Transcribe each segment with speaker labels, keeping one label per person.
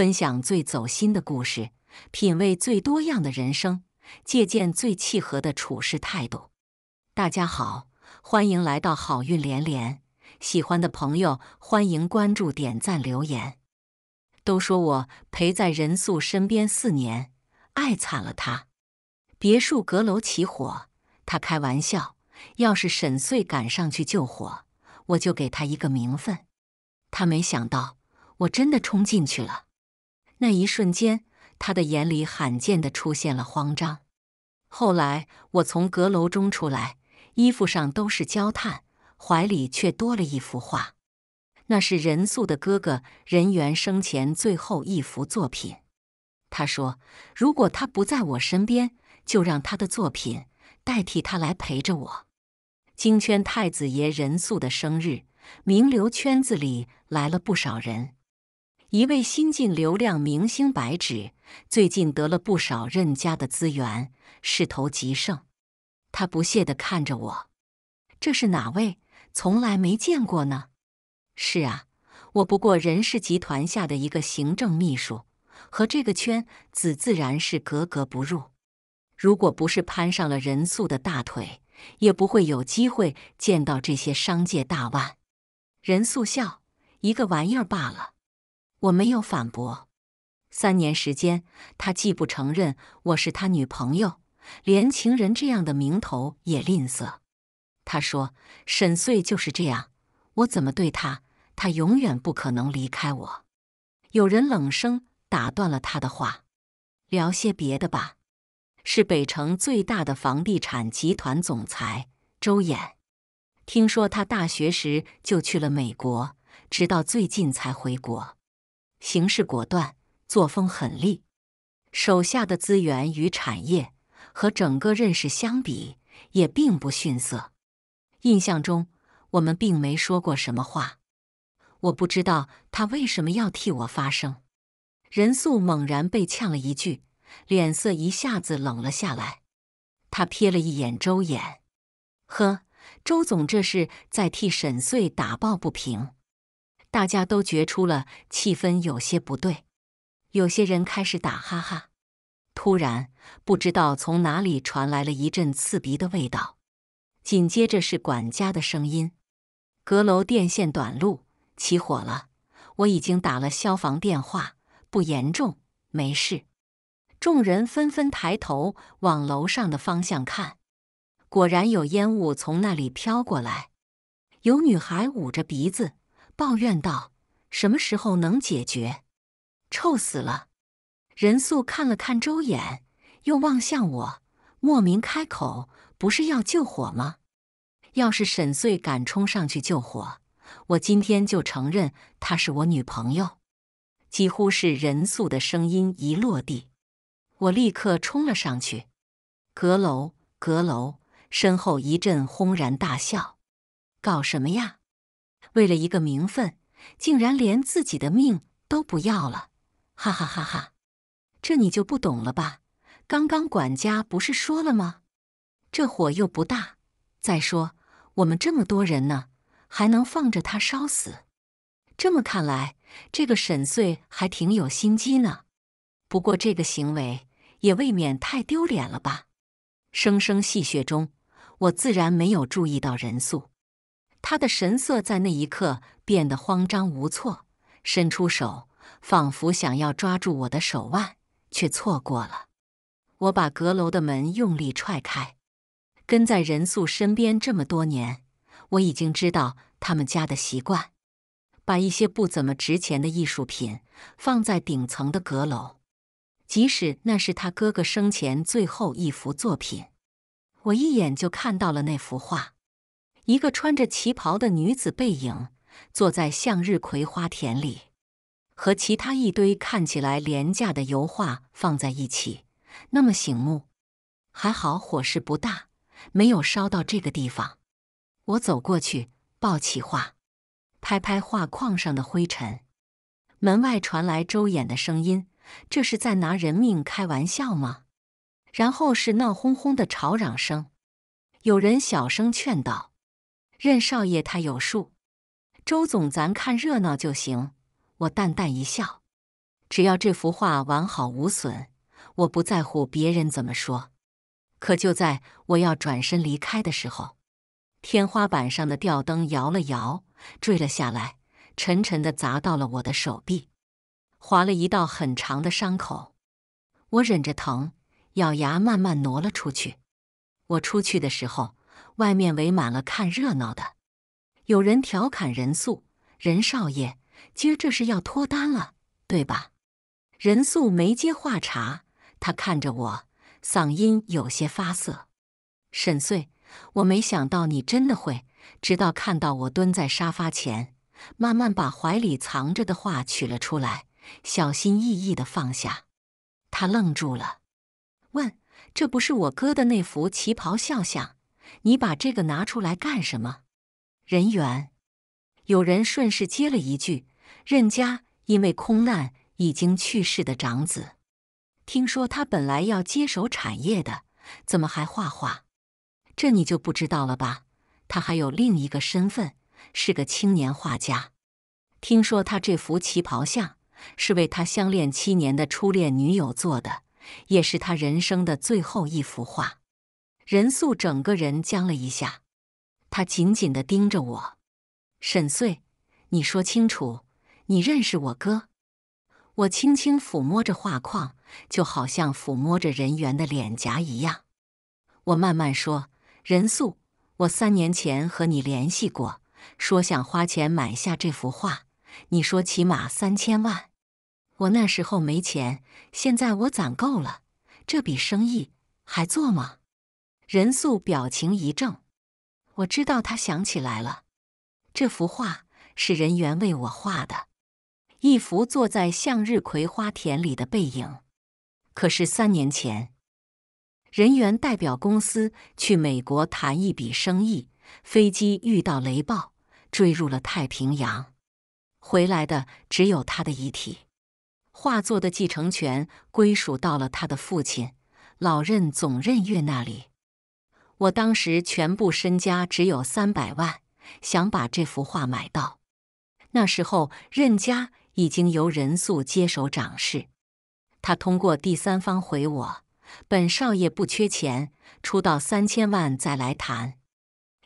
Speaker 1: 分享最走心的故事，品味最多样的人生，借鉴最契合的处事态度。大家好，欢迎来到好运连连。喜欢的朋友欢迎关注、点赞、留言。都说我陪在任素身边四年，爱惨了他。别墅阁楼起火，他开玩笑，要是沈穗赶上去救火，我就给他一个名分。他没想到，我真的冲进去了。那一瞬间，他的眼里罕见的出现了慌张。后来，我从阁楼中出来，衣服上都是焦炭，怀里却多了一幅画。那是任素的哥哥任源生前最后一幅作品。他说：“如果他不在我身边，就让他的作品代替他来陪着我。”京圈太子爷任素的生日，名流圈子里来了不少人。一位新晋流量明星白芷最近得了不少任家的资源，势头极盛。他不屑地看着我：“这是哪位？从来没见过呢。”“是啊，我不过任氏集团下的一个行政秘书，和这个圈子自然是格格不入。如果不是攀上了任素的大腿，也不会有机会见到这些商界大腕。”任素笑：“一个玩意儿罢了。”我没有反驳。三年时间，他既不承认我是他女朋友，连情人这样的名头也吝啬。他说：“沈碎就是这样，我怎么对他，他永远不可能离开我。”有人冷声打断了他的话：“聊些别的吧。”是北城最大的房地产集团总裁周衍。听说他大学时就去了美国，直到最近才回国。行事果断，作风狠厉，手下的资源与产业和整个认识相比也并不逊色。印象中，我们并没说过什么话，我不知道他为什么要替我发声。任素猛然被呛了一句，脸色一下子冷了下来。他瞥了一眼周衍，呵，周总这是在替沈穗打抱不平。大家都觉出了气氛有些不对，有些人开始打哈哈。突然，不知道从哪里传来了一阵刺鼻的味道，紧接着是管家的声音：“阁楼电线短路，起火了！我已经打了消防电话，不严重，没事。”众人纷纷抬头往楼上的方向看，果然有烟雾从那里飘过来。有女孩捂着鼻子。抱怨道：“什么时候能解决？臭死了！”任素看了看周衍，又望向我，莫名开口：“不是要救火吗？要是沈碎敢冲上去救火，我今天就承认她是我女朋友。”几乎是任素的声音一落地，我立刻冲了上去。阁楼，阁楼！身后一阵轰然大笑：“搞什么呀？”为了一个名分，竟然连自己的命都不要了，哈哈哈哈！这你就不懂了吧？刚刚管家不是说了吗？这火又不大，再说我们这么多人呢，还能放着他烧死？这么看来，这个沈遂还挺有心机呢。不过这个行为也未免太丢脸了吧？声声戏谑中，我自然没有注意到人数。他的神色在那一刻变得慌张无措，伸出手，仿佛想要抓住我的手腕，却错过了。我把阁楼的门用力踹开。跟在任素身边这么多年，我已经知道他们家的习惯：把一些不怎么值钱的艺术品放在顶层的阁楼，即使那是他哥哥生前最后一幅作品。我一眼就看到了那幅画。一个穿着旗袍的女子背影，坐在向日葵花田里，和其他一堆看起来廉价的油画放在一起，那么醒目。还好火势不大，没有烧到这个地方。我走过去，抱起画，拍拍画框上的灰尘。门外传来周衍的声音：“这是在拿人命开玩笑吗？”然后是闹哄哄的吵嚷声，有人小声劝道。任少爷他有数，周总咱看热闹就行。我淡淡一笑，只要这幅画完好无损，我不在乎别人怎么说。可就在我要转身离开的时候，天花板上的吊灯摇了摇，坠了下来，沉沉的砸到了我的手臂，划了一道很长的伤口。我忍着疼，咬牙慢慢挪了出去。我出去的时候。外面围满了看热闹的，有人调侃任素任少爷：“今儿这是要脱单了，对吧？”任素没接话茬，他看着我，嗓音有些发涩。沈醉，我没想到你真的会，直到看到我蹲在沙发前，慢慢把怀里藏着的画取了出来，小心翼翼的放下。他愣住了，问：“这不是我哥的那幅旗袍肖像？”你把这个拿出来干什么？人员有人顺势接了一句：“任家因为空难已经去世的长子，听说他本来要接手产业的，怎么还画画？这你就不知道了吧？他还有另一个身份，是个青年画家。听说他这幅旗袍像是为他相恋七年的初恋女友做的，也是他人生的最后一幅画。”任素整个人僵了一下，他紧紧的盯着我。沈穗，你说清楚，你认识我哥？我轻轻抚摸着画框，就好像抚摸着人猿的脸颊一样。我慢慢说：“任素，我三年前和你联系过，说想花钱买下这幅画，你说起码三千万。我那时候没钱，现在我攒够了，这笔生意还做吗？”任素表情一怔，我知道他想起来了。这幅画是任源为我画的，一幅坐在向日葵花田里的背影。可是三年前，任元代表公司去美国谈一笔生意，飞机遇到雷暴，坠入了太平洋，回来的只有他的遗体。画作的继承权归属到了他的父亲老任总任岳那里。我当时全部身家只有三百万，想把这幅画买到。那时候任家已经由任素接手掌事，他通过第三方回我：“本少爷不缺钱，出到三千万再来谈。”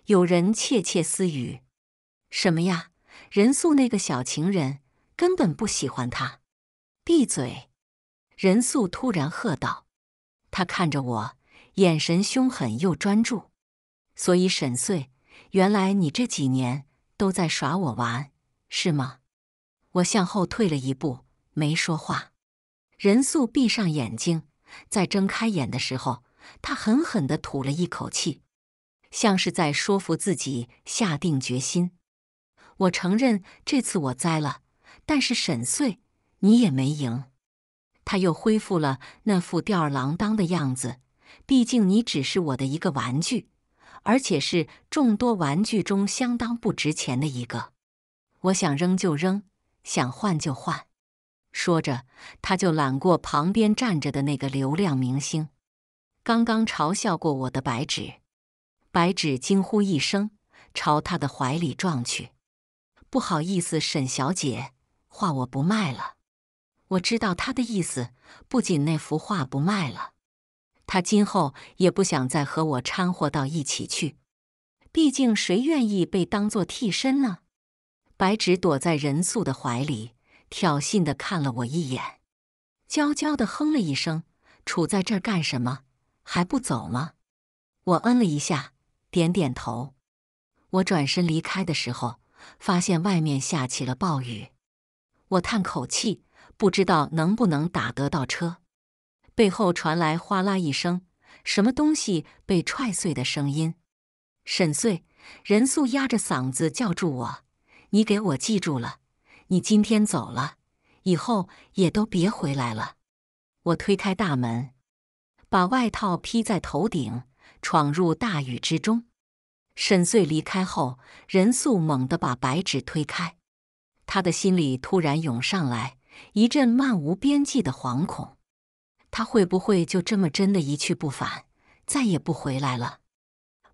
Speaker 1: 有人窃窃私语：“什么呀？任素那个小情人根本不喜欢他。”闭嘴！任素突然喝道：“他看着我。”眼神凶狠又专注，所以沈碎，原来你这几年都在耍我玩，是吗？我向后退了一步，没说话。任素闭上眼睛，在睁开眼的时候，他狠狠的吐了一口气，像是在说服自己下定决心。我承认这次我栽了，但是沈碎，你也没赢。他又恢复了那副吊儿郎当的样子。毕竟你只是我的一个玩具，而且是众多玩具中相当不值钱的一个。我想扔就扔，想换就换。说着，他就揽过旁边站着的那个流量明星。刚刚嘲笑过我的白纸，白纸惊呼一声，朝他的怀里撞去。不好意思，沈小姐，画我不卖了。我知道他的意思，不仅那幅画不卖了。他今后也不想再和我掺和到一起去，毕竟谁愿意被当做替身呢？白芷躲在任素的怀里，挑衅的看了我一眼，娇娇的哼了一声：“杵在这儿干什么？还不走吗？”我嗯了一下，点点头。我转身离开的时候，发现外面下起了暴雨，我叹口气，不知道能不能打得到车。背后传来哗啦一声，什么东西被踹碎的声音。沈碎，任素压着嗓子叫住我：“你给我记住了，你今天走了，以后也都别回来了。”我推开大门，把外套披在头顶，闯入大雨之中。沈碎离开后，任素猛地把白纸推开，他的心里突然涌上来一阵漫无边际的惶恐。他会不会就这么真的一去不返，再也不回来了？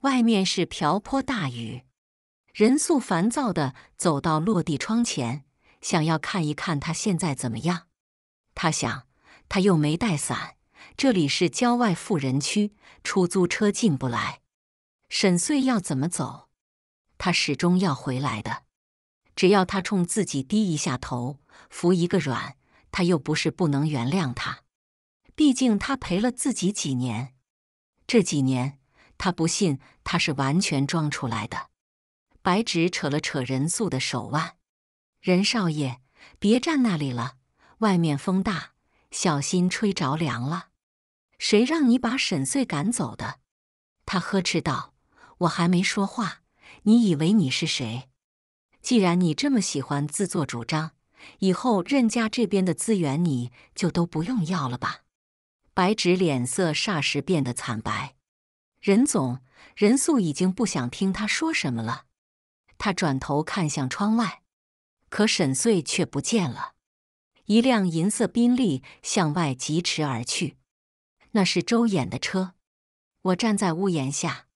Speaker 1: 外面是瓢泼大雨，任素烦躁的走到落地窗前，想要看一看他现在怎么样。他想，他又没带伞，这里是郊外富人区，出租车进不来。沈穗要怎么走？他始终要回来的。只要他冲自己低一下头，服一个软，他又不是不能原谅他。毕竟他陪了自己几年，这几年他不信他是完全装出来的。白芷扯了扯任素的手腕，任少爷，别站那里了，外面风大，小心吹着凉了。谁让你把沈穗赶走的？他呵斥道：“我还没说话，你以为你是谁？既然你这么喜欢自作主张，以后任家这边的资源你就都不用要了吧。”白芷脸色霎时变得惨白，任总，任素已经不想听他说什么了。他转头看向窗外，可沈碎却不见了。一辆银色宾利向外疾驰而去，那是周衍的车。我站在屋檐下，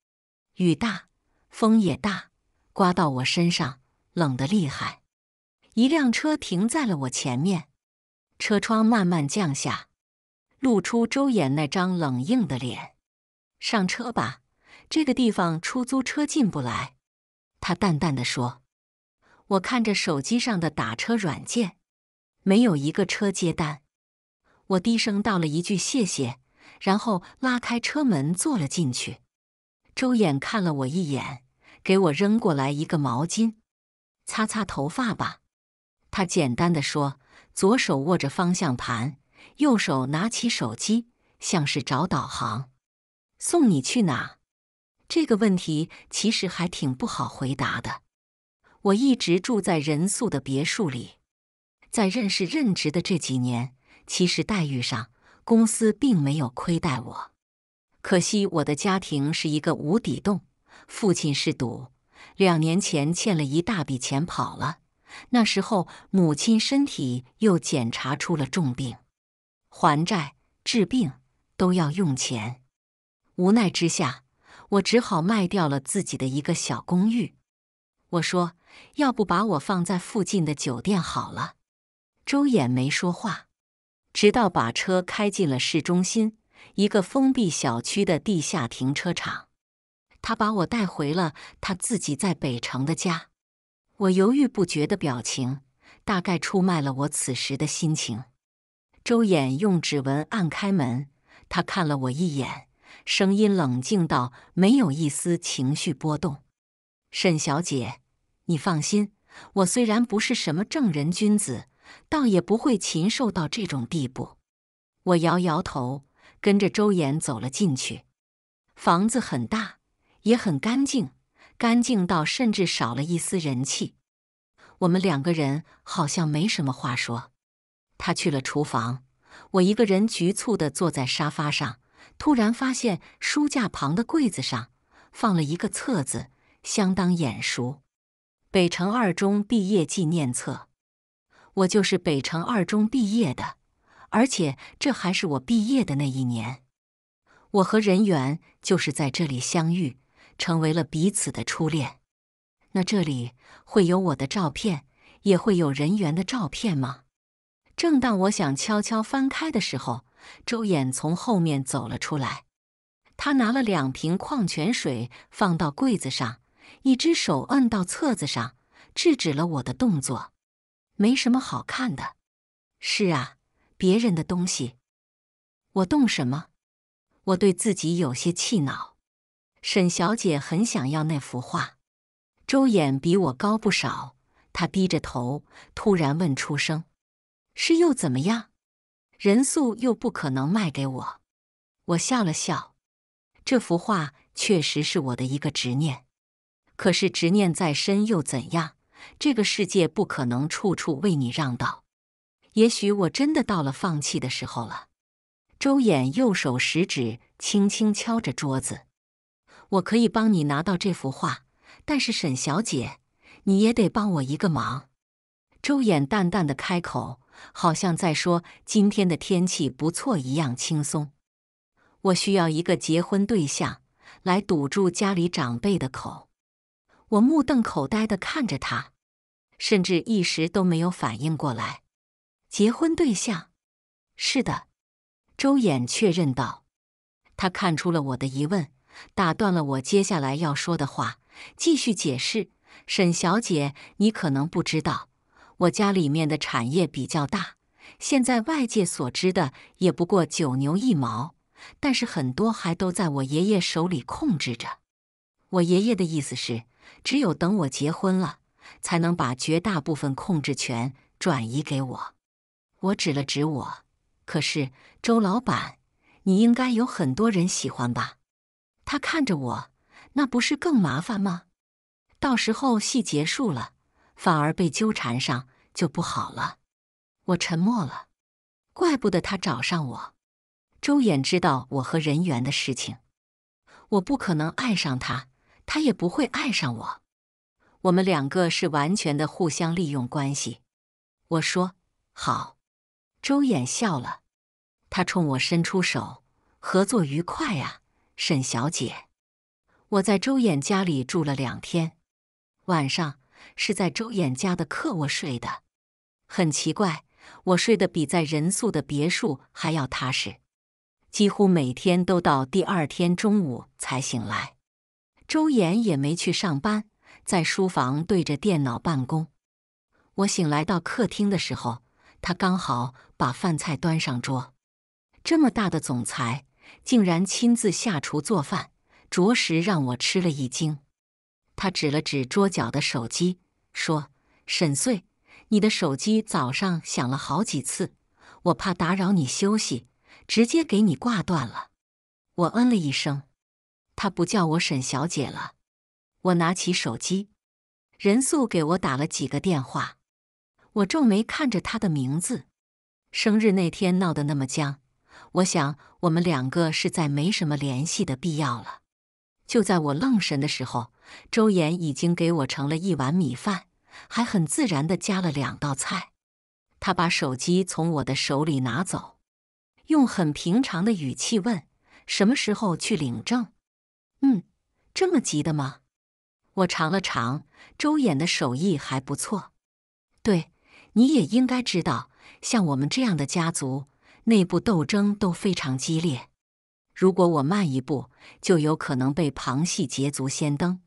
Speaker 1: 雨大，风也大，刮到我身上，冷得厉害。一辆车停在了我前面，车窗慢慢降下。露出周衍那张冷硬的脸，上车吧，这个地方出租车进不来。”他淡淡的说。我看着手机上的打车软件，没有一个车接单。我低声道了一句谢谢，然后拉开车门坐了进去。周衍看了我一眼，给我扔过来一个毛巾，擦擦头发吧。”他简单的说，左手握着方向盘。右手拿起手机，像是找导航。送你去哪？这个问题其实还挺不好回答的。我一直住在任素的别墅里，在认识任职的这几年，其实待遇上公司并没有亏待我。可惜我的家庭是一个无底洞，父亲是赌，两年前欠了一大笔钱跑了。那时候母亲身体又检查出了重病。还债、治病都要用钱，无奈之下，我只好卖掉了自己的一个小公寓。我说：“要不把我放在附近的酒店好了。”周衍没说话，直到把车开进了市中心一个封闭小区的地下停车场，他把我带回了他自己在北城的家。我犹豫不决的表情，大概出卖了我此时的心情。周衍用指纹按开门，他看了我一眼，声音冷静到没有一丝情绪波动：“沈小姐，你放心，我虽然不是什么正人君子，倒也不会禽兽到这种地步。”我摇摇头，跟着周衍走了进去。房子很大，也很干净，干净到甚至少了一丝人气。我们两个人好像没什么话说。他去了厨房，我一个人局促的坐在沙发上。突然发现书架旁的柜子上放了一个册子，相当眼熟。北城二中毕业纪念册。我就是北城二中毕业的，而且这还是我毕业的那一年。我和任猿就是在这里相遇，成为了彼此的初恋。那这里会有我的照片，也会有任猿的照片吗？正当我想悄悄翻开的时候，周衍从后面走了出来。他拿了两瓶矿泉水放到柜子上，一只手摁到册子上，制止了我的动作。没什么好看的。是啊，别人的东西，我动什么？我对自己有些气恼。沈小姐很想要那幅画。周衍比我高不少，他低着头，突然问出声。是又怎么样？人素又不可能卖给我。我笑了笑，这幅画确实是我的一个执念。可是执念再深又怎样？这个世界不可能处处为你让道。也许我真的到了放弃的时候了。周衍右手食指轻轻敲着桌子：“我可以帮你拿到这幅画，但是沈小姐，你也得帮我一个忙。”周衍淡淡的开口。好像在说今天的天气不错一样轻松。我需要一个结婚对象来堵住家里长辈的口。我目瞪口呆地看着他，甚至一时都没有反应过来。结婚对象？是的，周衍确认道。他看出了我的疑问，打断了我接下来要说的话，继续解释：“沈小姐，你可能不知道。”我家里面的产业比较大，现在外界所知的也不过九牛一毛，但是很多还都在我爷爷手里控制着。我爷爷的意思是，只有等我结婚了，才能把绝大部分控制权转移给我。我指了指我，可是周老板，你应该有很多人喜欢吧？他看着我，那不是更麻烦吗？到时候戏结束了。反而被纠缠上就不好了。我沉默了。怪不得他找上我。周衍知道我和人源的事情，我不可能爱上他，他也不会爱上我。我们两个是完全的互相利用关系。我说好。周衍笑了，他冲我伸出手：“合作愉快啊，沈小姐。”我在周衍家里住了两天，晚上。是在周衍家的客卧睡的，很奇怪，我睡得比在人宿的别墅还要踏实，几乎每天都到第二天中午才醒来。周衍也没去上班，在书房对着电脑办公。我醒来到客厅的时候，他刚好把饭菜端上桌。这么大的总裁竟然亲自下厨做饭，着实让我吃了一惊。他指了指桌角的手机。说：“沈碎，你的手机早上响了好几次，我怕打扰你休息，直接给你挂断了。”我嗯了一声。他不叫我沈小姐了。我拿起手机，任素给我打了几个电话。我皱眉看着他的名字，生日那天闹得那么僵，我想我们两个是在没什么联系的必要了。就在我愣神的时候，周岩已经给我盛了一碗米饭，还很自然的加了两道菜。他把手机从我的手里拿走，用很平常的语气问：“什么时候去领证？”“嗯，这么急的吗？”我尝了尝，周岩的手艺还不错。对，你也应该知道，像我们这样的家族，内部斗争都非常激烈。如果我慢一步，就有可能被旁系捷足先登。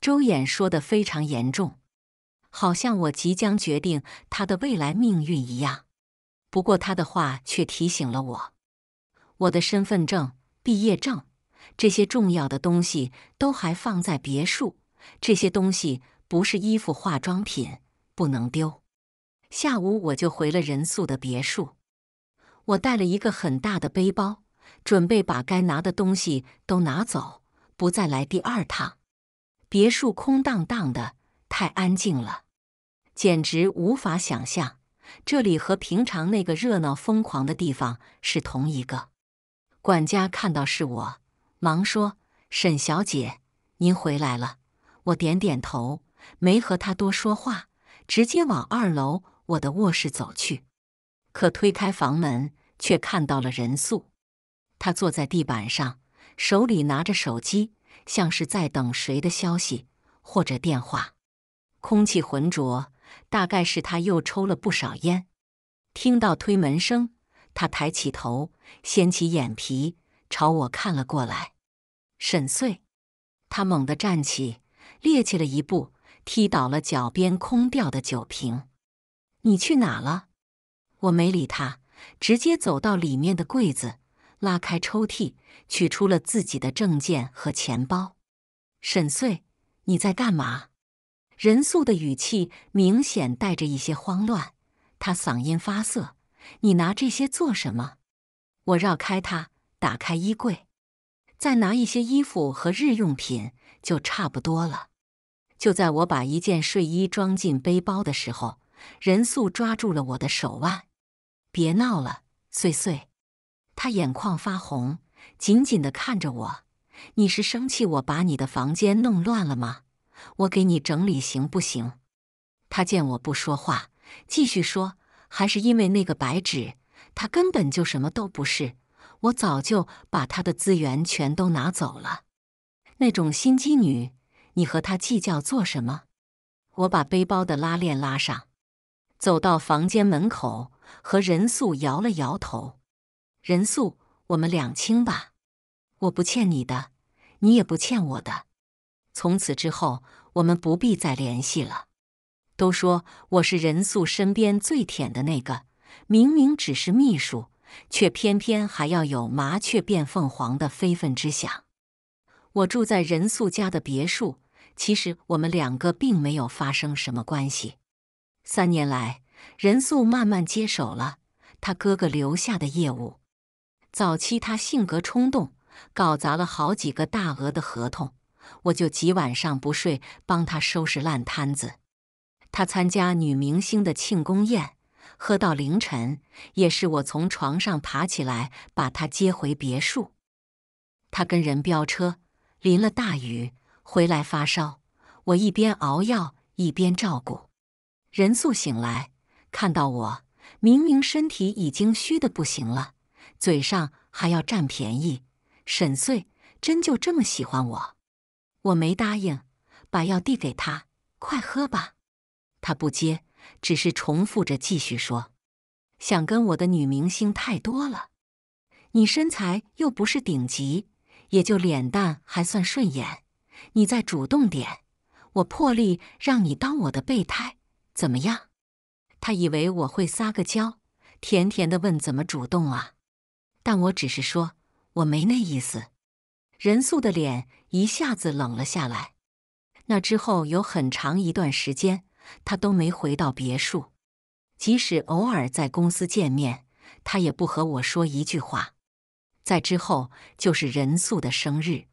Speaker 1: 周衍说的非常严重，好像我即将决定他的未来命运一样。不过他的话却提醒了我：我的身份证、毕业证这些重要的东西都还放在别墅。这些东西不是衣服、化妆品，不能丢。下午我就回了人宿的别墅，我带了一个很大的背包。准备把该拿的东西都拿走，不再来第二趟。别墅空荡荡的，太安静了，简直无法想象这里和平常那个热闹疯狂的地方是同一个。管家看到是我，忙说：“沈小姐，您回来了。”我点点头，没和他多说话，直接往二楼我的卧室走去。可推开房门，却看到了人素。他坐在地板上，手里拿着手机，像是在等谁的消息或者电话。空气浑浊，大概是他又抽了不少烟。听到推门声，他抬起头，掀起眼皮，朝我看了过来。沈碎，他猛地站起，趔趄了一步，踢倒了脚边空掉的酒瓶。你去哪了？我没理他，直接走到里面的柜子。拉开抽屉，取出了自己的证件和钱包。沈碎，你在干嘛？任素的语气明显带着一些慌乱，他嗓音发涩：“你拿这些做什么？”我绕开他，打开衣柜，再拿一些衣服和日用品就差不多了。就在我把一件睡衣装进背包的时候，任素抓住了我的手腕：“别闹了，穗穗，他眼眶发红，紧紧的看着我。你是生气我把你的房间弄乱了吗？我给你整理行不行？他见我不说话，继续说：“还是因为那个白纸，他根本就什么都不是。我早就把他的资源全都拿走了。那种心机女，你和她计较做什么？”我把背包的拉链拉上，走到房间门口，和任素摇了摇头。任素，我们两清吧，我不欠你的，你也不欠我的。从此之后，我们不必再联系了。都说我是任素身边最舔的那个，明明只是秘书，却偏偏还要有麻雀变凤凰的非分之想。我住在任素家的别墅，其实我们两个并没有发生什么关系。三年来，任素慢慢接手了他哥哥留下的业务。早期他性格冲动，搞砸了好几个大额的合同，我就几晚上不睡帮他收拾烂摊子。他参加女明星的庆功宴，喝到凌晨，也是我从床上爬起来把他接回别墅。他跟人飙车，淋了大雨回来发烧，我一边熬药一边照顾。任素醒来看到我，明明身体已经虚的不行了。嘴上还要占便宜，沈穗真就这么喜欢我？我没答应，把药递给他，快喝吧。他不接，只是重复着继续说：“想跟我的女明星太多了，你身材又不是顶级，也就脸蛋还算顺眼。你再主动点，我破例让你当我的备胎，怎么样？”他以为我会撒个娇，甜甜的问：“怎么主动啊？”但我只是说，我没那意思。任素的脸一下子冷了下来。那之后有很长一段时间，他都没回到别墅。即使偶尔在公司见面，他也不和我说一句话。在之后就是任素的生日，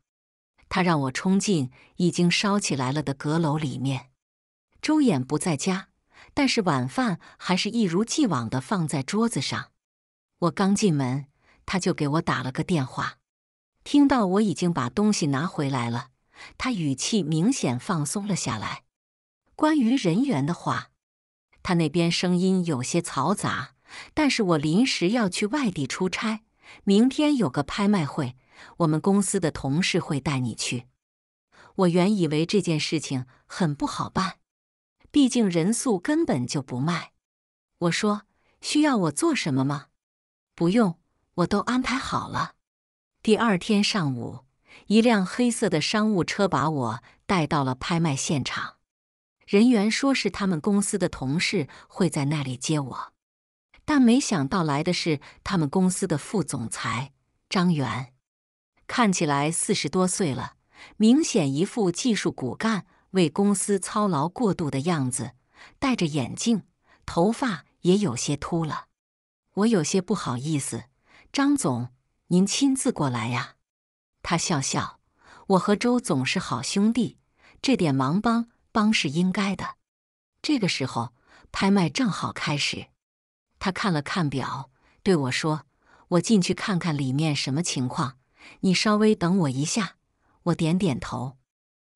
Speaker 1: 他让我冲进已经烧起来了的阁楼里面。周衍不在家，但是晚饭还是一如既往的放在桌子上。我刚进门。他就给我打了个电话，听到我已经把东西拿回来了，他语气明显放松了下来。关于人员的话，他那边声音有些嘈杂，但是我临时要去外地出差，明天有个拍卖会，我们公司的同事会带你去。我原以为这件事情很不好办，毕竟人素根本就不卖。我说：“需要我做什么吗？”“不用。”我都安排好了。第二天上午，一辆黑色的商务车把我带到了拍卖现场。人员说是他们公司的同事会在那里接我，但没想到来的是他们公司的副总裁张元。看起来四十多岁了，明显一副技术骨干为公司操劳过度的样子，戴着眼镜，头发也有些秃了。我有些不好意思。张总，您亲自过来呀？他笑笑，我和周总是好兄弟，这点忙帮帮是应该的。这个时候，拍卖正好开始。他看了看表，对我说：“我进去看看里面什么情况，你稍微等我一下。”我点点头。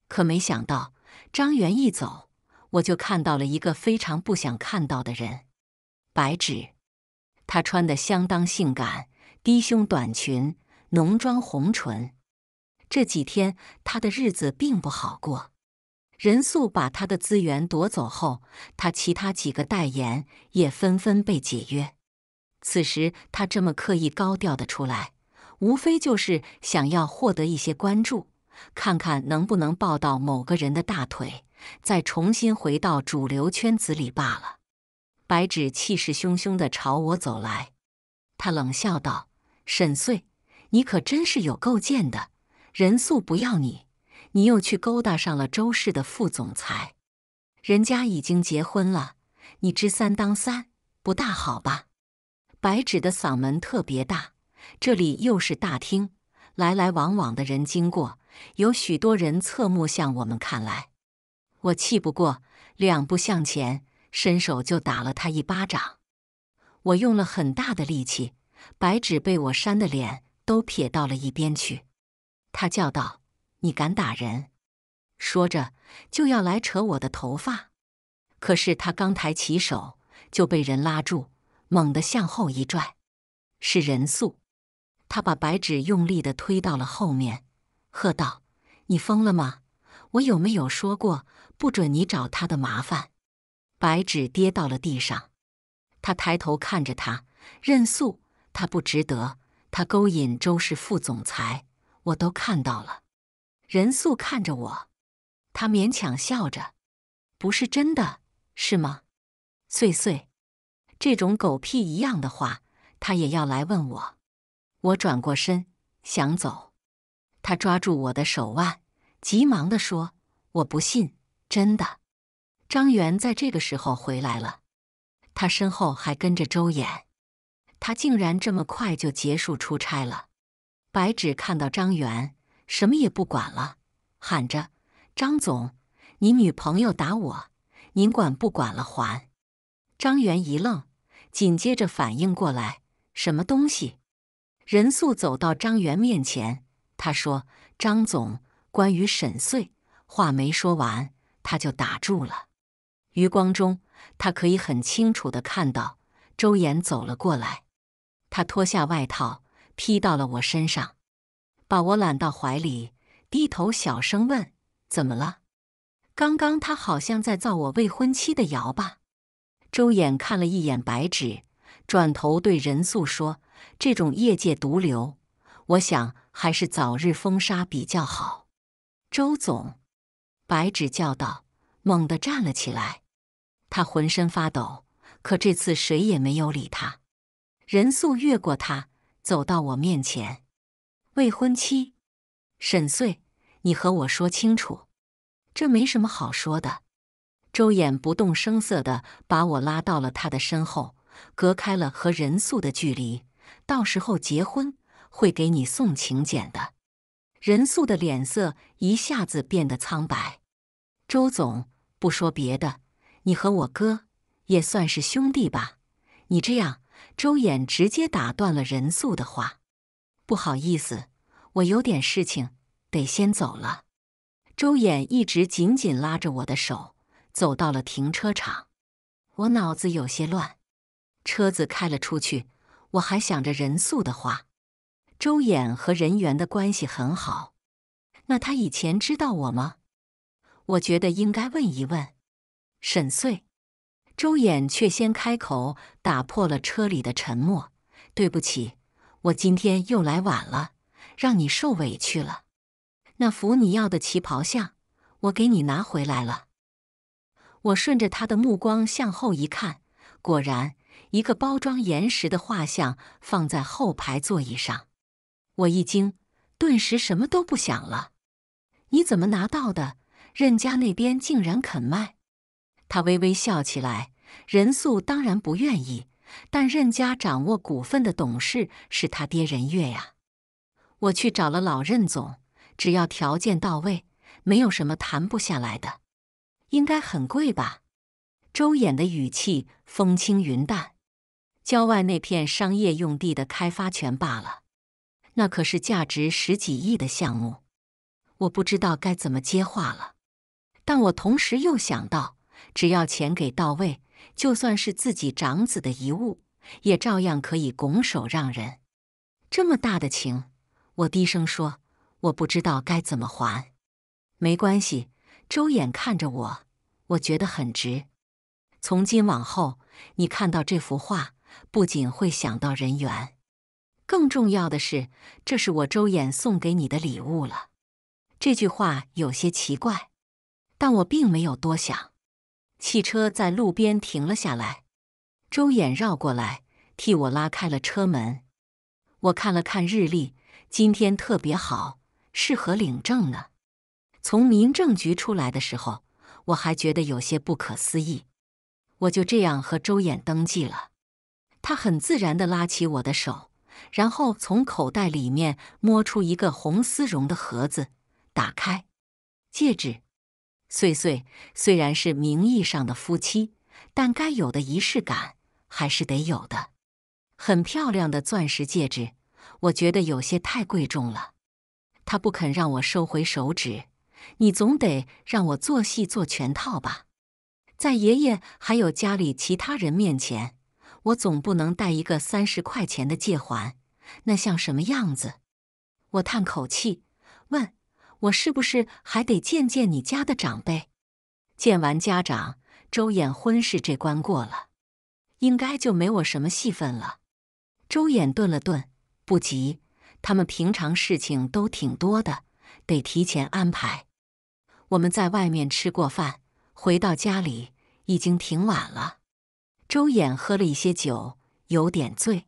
Speaker 1: 可没想到，张元一走，我就看到了一个非常不想看到的人——白纸。他穿的相当性感。低胸短裙，浓妆红唇。这几天他的日子并不好过。任素把他的资源夺走后，他其他几个代言也纷纷被解约。此时他这么刻意高调的出来，无非就是想要获得一些关注，看看能不能抱到某个人的大腿，再重新回到主流圈子里罢了。白纸气势汹汹的朝我走来，他冷笑道。沈穗，你可真是有够贱的！人素不要你，你又去勾搭上了周氏的副总裁，人家已经结婚了，你知三当三，不大好吧？白纸的嗓门特别大，这里又是大厅，来来往往的人经过，有许多人侧目向我们看来。我气不过，两步向前，伸手就打了他一巴掌。我用了很大的力气。白纸被我扇的脸都撇到了一边去，他叫道：“你敢打人！”说着就要来扯我的头发，可是他刚抬起手，就被人拉住，猛地向后一拽，是任素。他把白纸用力的推到了后面，喝道：“你疯了吗？我有没有说过不准你找他的麻烦？”白纸跌到了地上，他抬头看着他，任素。他不值得，他勾引周氏副总裁，我都看到了。任素看着我，他勉强笑着：“不是真的，是吗？”碎碎，这种狗屁一样的话，他也要来问我。我转过身想走，他抓住我的手腕，急忙地说：“我不信，真的。”张元在这个时候回来了，他身后还跟着周衍。他竟然这么快就结束出差了。白纸看到张元，什么也不管了，喊着：“张总，你女朋友打我，您管不管了？”还。张元一愣，紧接着反应过来，什么东西？任素走到张元面前，他说：“张总，关于沈穗。”话没说完，他就打住了。余光中，他可以很清楚的看到周岩走了过来。他脱下外套披到了我身上，把我揽到怀里，低头小声问：“怎么了？”刚刚他好像在造我未婚妻的谣吧？周衍看了一眼白纸，转头对任素说：“这种业界毒瘤，我想还是早日封杀比较好。”周总，白纸叫道，猛地站了起来，他浑身发抖，可这次谁也没有理他。任素越过他，走到我面前。未婚妻，沈穗，你和我说清楚，这没什么好说的。周衍不动声色的把我拉到了他的身后，隔开了和任素的距离。到时候结婚会给你送请柬的。任素的脸色一下子变得苍白。周总，不说别的，你和我哥也算是兄弟吧？你这样。周衍直接打断了任素的话：“不好意思，我有点事情，得先走了。”周衍一直紧紧拉着我的手，走到了停车场。我脑子有些乱，车子开了出去，我还想着任素的话。周衍和任源的关系很好，那他以前知道我吗？我觉得应该问一问沈穗。周衍却先开口打破了车里的沉默：“对不起，我今天又来晚了，让你受委屈了。那幅你要的旗袍像，我给你拿回来了。”我顺着他的目光向后一看，果然，一个包装严实的画像放在后排座椅上。我一惊，顿时什么都不想了。“你怎么拿到的？任家那边竟然肯卖？”他微微笑起来，任素当然不愿意，但任家掌握股份的董事是他爹任岳呀。我去找了老任总，只要条件到位，没有什么谈不下来的。应该很贵吧？周衍的语气风轻云淡，郊外那片商业用地的开发权罢了，那可是价值十几亿的项目。我不知道该怎么接话了，但我同时又想到。只要钱给到位，就算是自己长子的遗物，也照样可以拱手让人。这么大的情，我低声说：“我不知道该怎么还。”没关系，周衍看着我，我觉得很值。从今往后，你看到这幅画，不仅会想到人缘，更重要的是，这是我周衍送给你的礼物了。这句话有些奇怪，但我并没有多想。汽车在路边停了下来，周衍绕过来替我拉开了车门。我看了看日历，今天特别好，适合领证呢。从民政局出来的时候，我还觉得有些不可思议。我就这样和周衍登记了。他很自然的拉起我的手，然后从口袋里面摸出一个红丝绒的盒子，打开，戒指。岁岁虽然是名义上的夫妻，但该有的仪式感还是得有的。很漂亮的钻石戒指，我觉得有些太贵重了。他不肯让我收回手指，你总得让我做戏做全套吧？在爷爷还有家里其他人面前，我总不能戴一个三十块钱的戒环，那像什么样子？我叹口气，问。我是不是还得见见你家的长辈？见完家长，周衍婚事这关过了，应该就没我什么戏份了。周衍顿了顿，不急，他们平常事情都挺多的，得提前安排。我们在外面吃过饭，回到家里已经挺晚了。周衍喝了一些酒，有点醉，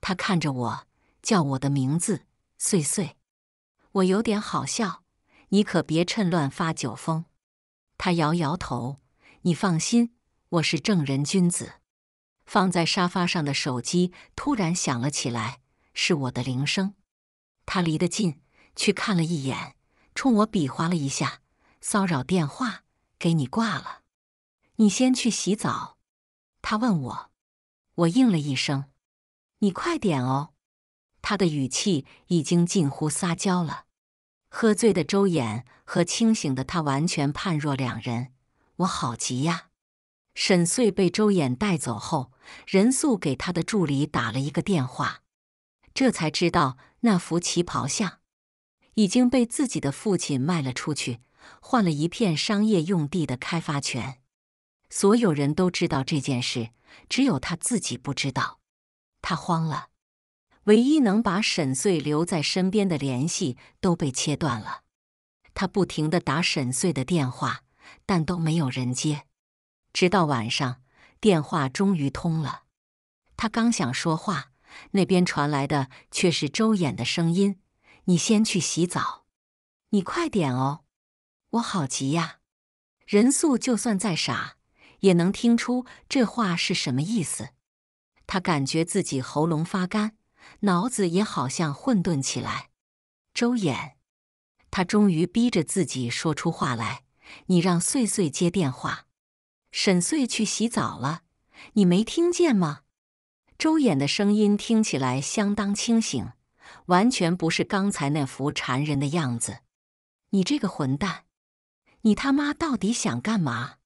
Speaker 1: 他看着我，叫我的名字，岁岁”。我有点好笑，你可别趁乱发酒疯。他摇摇头，你放心，我是正人君子。放在沙发上的手机突然响了起来，是我的铃声。他离得近，去看了一眼，冲我比划了一下，骚扰电话，给你挂了。你先去洗澡。他问我，我应了一声，你快点哦。他的语气已经近乎撒娇了。喝醉的周衍和清醒的他完全判若两人，我好急呀！沈醉被周衍带走后，任素给他的助理打了一个电话，这才知道那幅旗袍像已经被自己的父亲卖了出去，换了一片商业用地的开发权。所有人都知道这件事，只有他自己不知道。他慌了。唯一能把沈穗留在身边的联系都被切断了，他不停的打沈穗的电话，但都没有人接。直到晚上，电话终于通了，他刚想说话，那边传来的却是周衍的声音：“你先去洗澡，你快点哦，我好急呀。”任素就算再傻，也能听出这话是什么意思。他感觉自己喉咙发干。脑子也好像混沌起来。周衍，他终于逼着自己说出话来：“你让穗穗接电话，沈穗去洗澡了，你没听见吗？”周衍的声音听起来相当清醒，完全不是刚才那副缠人的样子。你这个混蛋，你他妈到底想干嘛？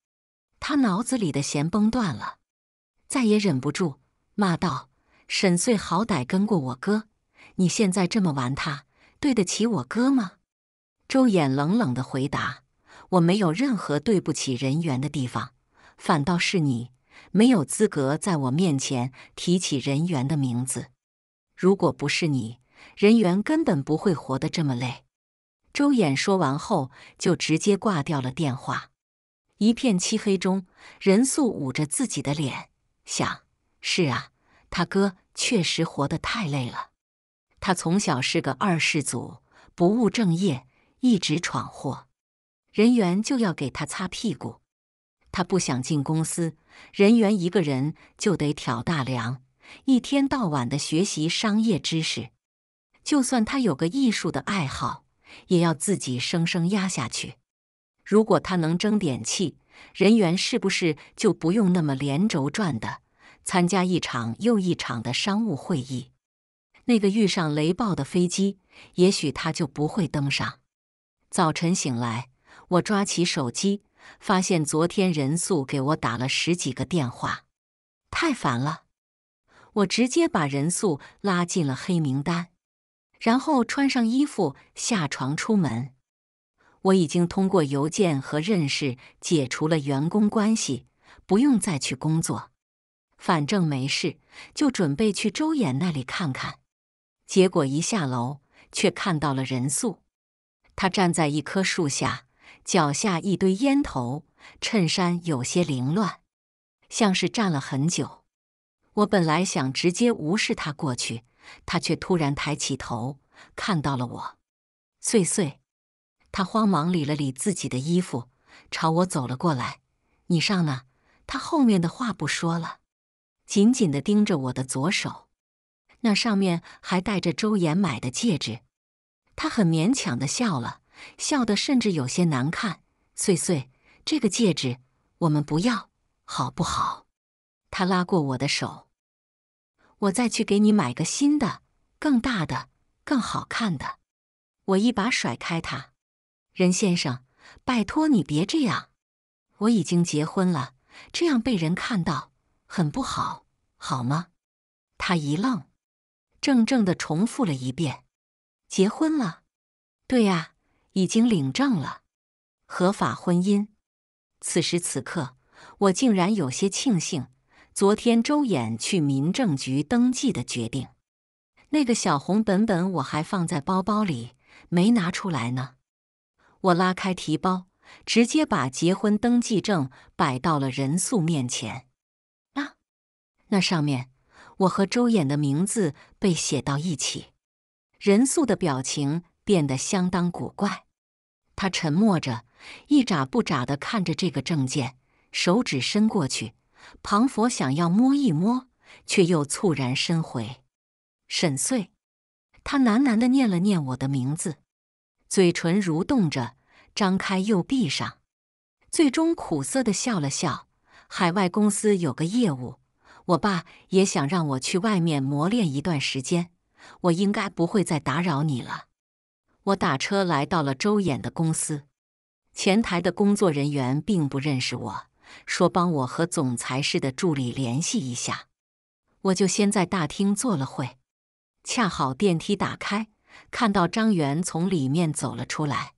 Speaker 1: 他脑子里的弦崩断了，再也忍不住，骂道。沈碎好歹跟过我哥，你现在这么玩他，对得起我哥吗？周衍冷冷的回答：“我没有任何对不起人缘的地方，反倒是你没有资格在我面前提起人缘的名字。如果不是你，人缘根本不会活得这么累。”周衍说完后，就直接挂掉了电话。一片漆黑中，任素捂着自己的脸，想：“是啊。”他哥确实活得太累了。他从小是个二世祖，不务正业，一直闯祸。人员就要给他擦屁股。他不想进公司，人员一个人就得挑大梁，一天到晚的学习商业知识。就算他有个艺术的爱好，也要自己生生压下去。如果他能争点气，人员是不是就不用那么连轴转的？参加一场又一场的商务会议，那个遇上雷暴的飞机，也许他就不会登上。早晨醒来，我抓起手机，发现昨天任素给我打了十几个电话，太烦了，我直接把任素拉进了黑名单。然后穿上衣服下床出门。我已经通过邮件和认识解除了员工关系，不用再去工作。反正没事，就准备去周衍那里看看。结果一下楼，却看到了任素。他站在一棵树下，脚下一堆烟头，衬衫有些凌乱，像是站了很久。我本来想直接无视他过去，他却突然抬起头看到了我。岁岁，他慌忙理了理自己的衣服，朝我走了过来。你上呢？他后面的话不说了。紧紧的盯着我的左手，那上面还戴着周岩买的戒指。他很勉强的笑了笑，得甚至有些难看。碎碎，这个戒指我们不要，好不好？他拉过我的手，我再去给你买个新的，更大的，更好看的。我一把甩开他，任先生，拜托你别这样，我已经结婚了，这样被人看到。很不好，好吗？他一愣，怔怔地重复了一遍：“结婚了，对呀，已经领证了，合法婚姻。”此时此刻，我竟然有些庆幸昨天周衍去民政局登记的决定。那个小红本本我还放在包包里，没拿出来呢。我拉开提包，直接把结婚登记证摆到了任素面前。那上面，我和周衍的名字被写到一起。任素的表情变得相当古怪，他沉默着，一眨不眨的看着这个证件，手指伸过去，庞佛想要摸一摸，却又猝然伸回。沈碎，他喃喃的念了念我的名字，嘴唇蠕动着，张开又闭上，最终苦涩的笑了笑。海外公司有个业务。我爸也想让我去外面磨练一段时间，我应该不会再打扰你了。我打车来到了周衍的公司，前台的工作人员并不认识我，说帮我和总裁室的助理联系一下。我就先在大厅坐了会，恰好电梯打开，看到张元从里面走了出来。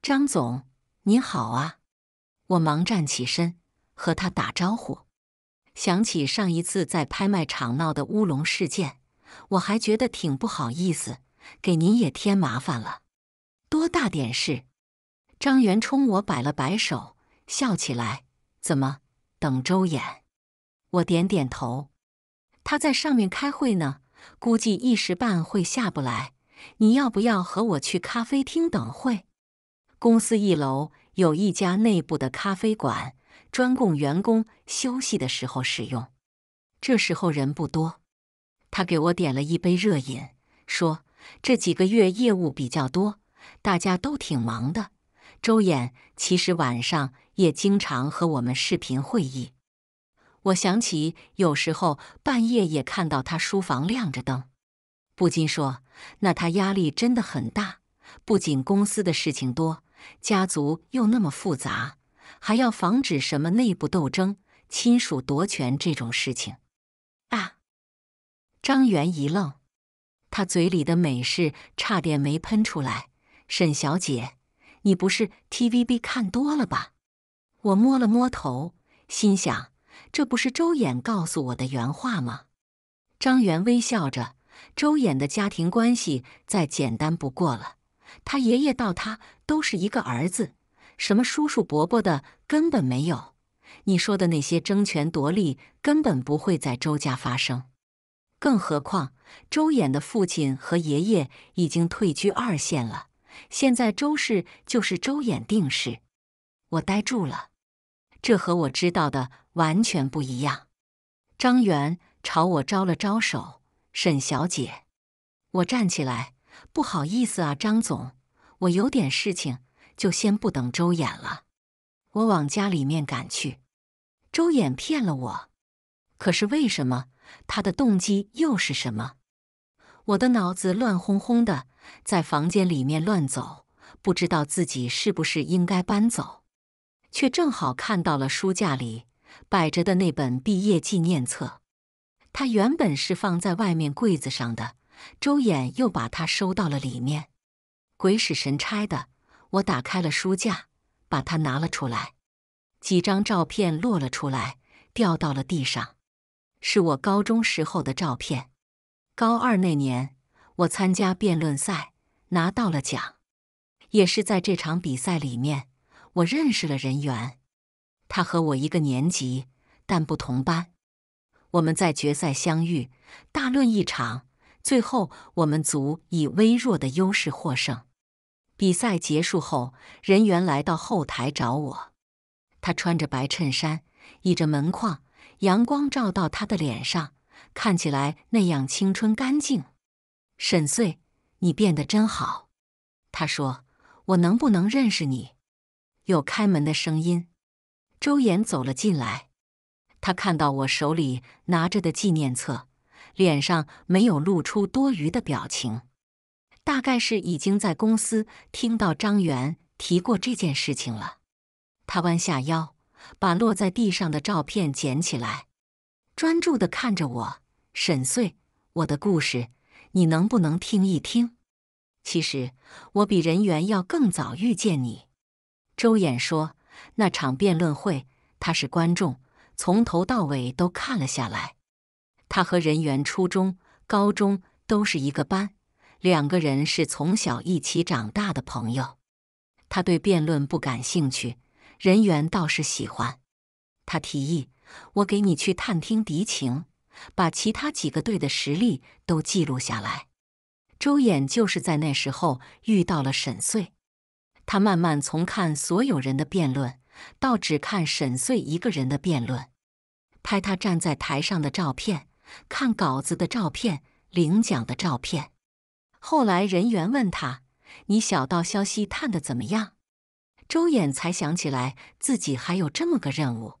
Speaker 1: 张总，你好啊！我忙站起身和他打招呼。想起上一次在拍卖场闹的乌龙事件，我还觉得挺不好意思，给您也添麻烦了。多大点事？张元冲我摆了摆手，笑起来：“怎么等周衍？”我点点头：“他在上面开会呢，估计一时半会下不来。你要不要和我去咖啡厅等会？公司一楼有一家内部的咖啡馆。”专供员工休息的时候使用。这时候人不多，他给我点了一杯热饮，说：“这几个月业务比较多，大家都挺忙的。周衍其实晚上也经常和我们视频会议。我想起有时候半夜也看到他书房亮着灯，不禁说：那他压力真的很大，不仅公司的事情多，家族又那么复杂。”还要防止什么内部斗争、亲属夺权这种事情啊？张元一愣，他嘴里的美事差点没喷出来。沈小姐，你不是 T V B 看多了吧？我摸了摸头，心想：这不是周衍告诉我的原话吗？张元微笑着，周衍的家庭关系再简单不过了，他爷爷到他都是一个儿子。什么叔叔伯伯的根本没有，你说的那些争权夺利根本不会在周家发生，更何况周衍的父亲和爷爷已经退居二线了，现在周氏就是周衍定氏。我呆住了，这和我知道的完全不一样。张元朝我招了招手，沈小姐，我站起来，不好意思啊，张总，我有点事情。就先不等周衍了，我往家里面赶去。周衍骗了我，可是为什么？他的动机又是什么？我的脑子乱哄哄的，在房间里面乱走，不知道自己是不是应该搬走，却正好看到了书架里摆着的那本毕业纪念册。它原本是放在外面柜子上的，周衍又把它收到了里面。鬼使神差的。我打开了书架，把它拿了出来，几张照片落了出来，掉到了地上。是我高中时候的照片。高二那年，我参加辩论赛，拿到了奖。也是在这场比赛里面，我认识了人源。他和我一个年级，但不同班。我们在决赛相遇，大论一场，最后我们组以微弱的优势获胜。比赛结束后，人员来到后台找我。他穿着白衬衫，倚着门框，阳光照到他的脸上，看起来那样青春干净。沈穗，你变得真好。他说：“我能不能认识你？”有开门的声音，周岩走了进来。他看到我手里拿着的纪念册，脸上没有露出多余的表情。大概是已经在公司听到张元提过这件事情了。他弯下腰，把落在地上的照片捡起来，专注地看着我。沈碎，我的故事，你能不能听一听？其实我比人猿要更早遇见你。周衍说，那场辩论会，他是观众，从头到尾都看了下来。他和人猿初中、高中都是一个班。两个人是从小一起长大的朋友，他对辩论不感兴趣，人缘倒是喜欢。他提议：“我给你去探听敌情，把其他几个队的实力都记录下来。”周衍就是在那时候遇到了沈穗，他慢慢从看所有人的辩论，到只看沈穗一个人的辩论，拍他站在台上的照片，看稿子的照片，领奖的照片。后来，人员问他：“你小道消息探的怎么样？”周衍才想起来自己还有这么个任务。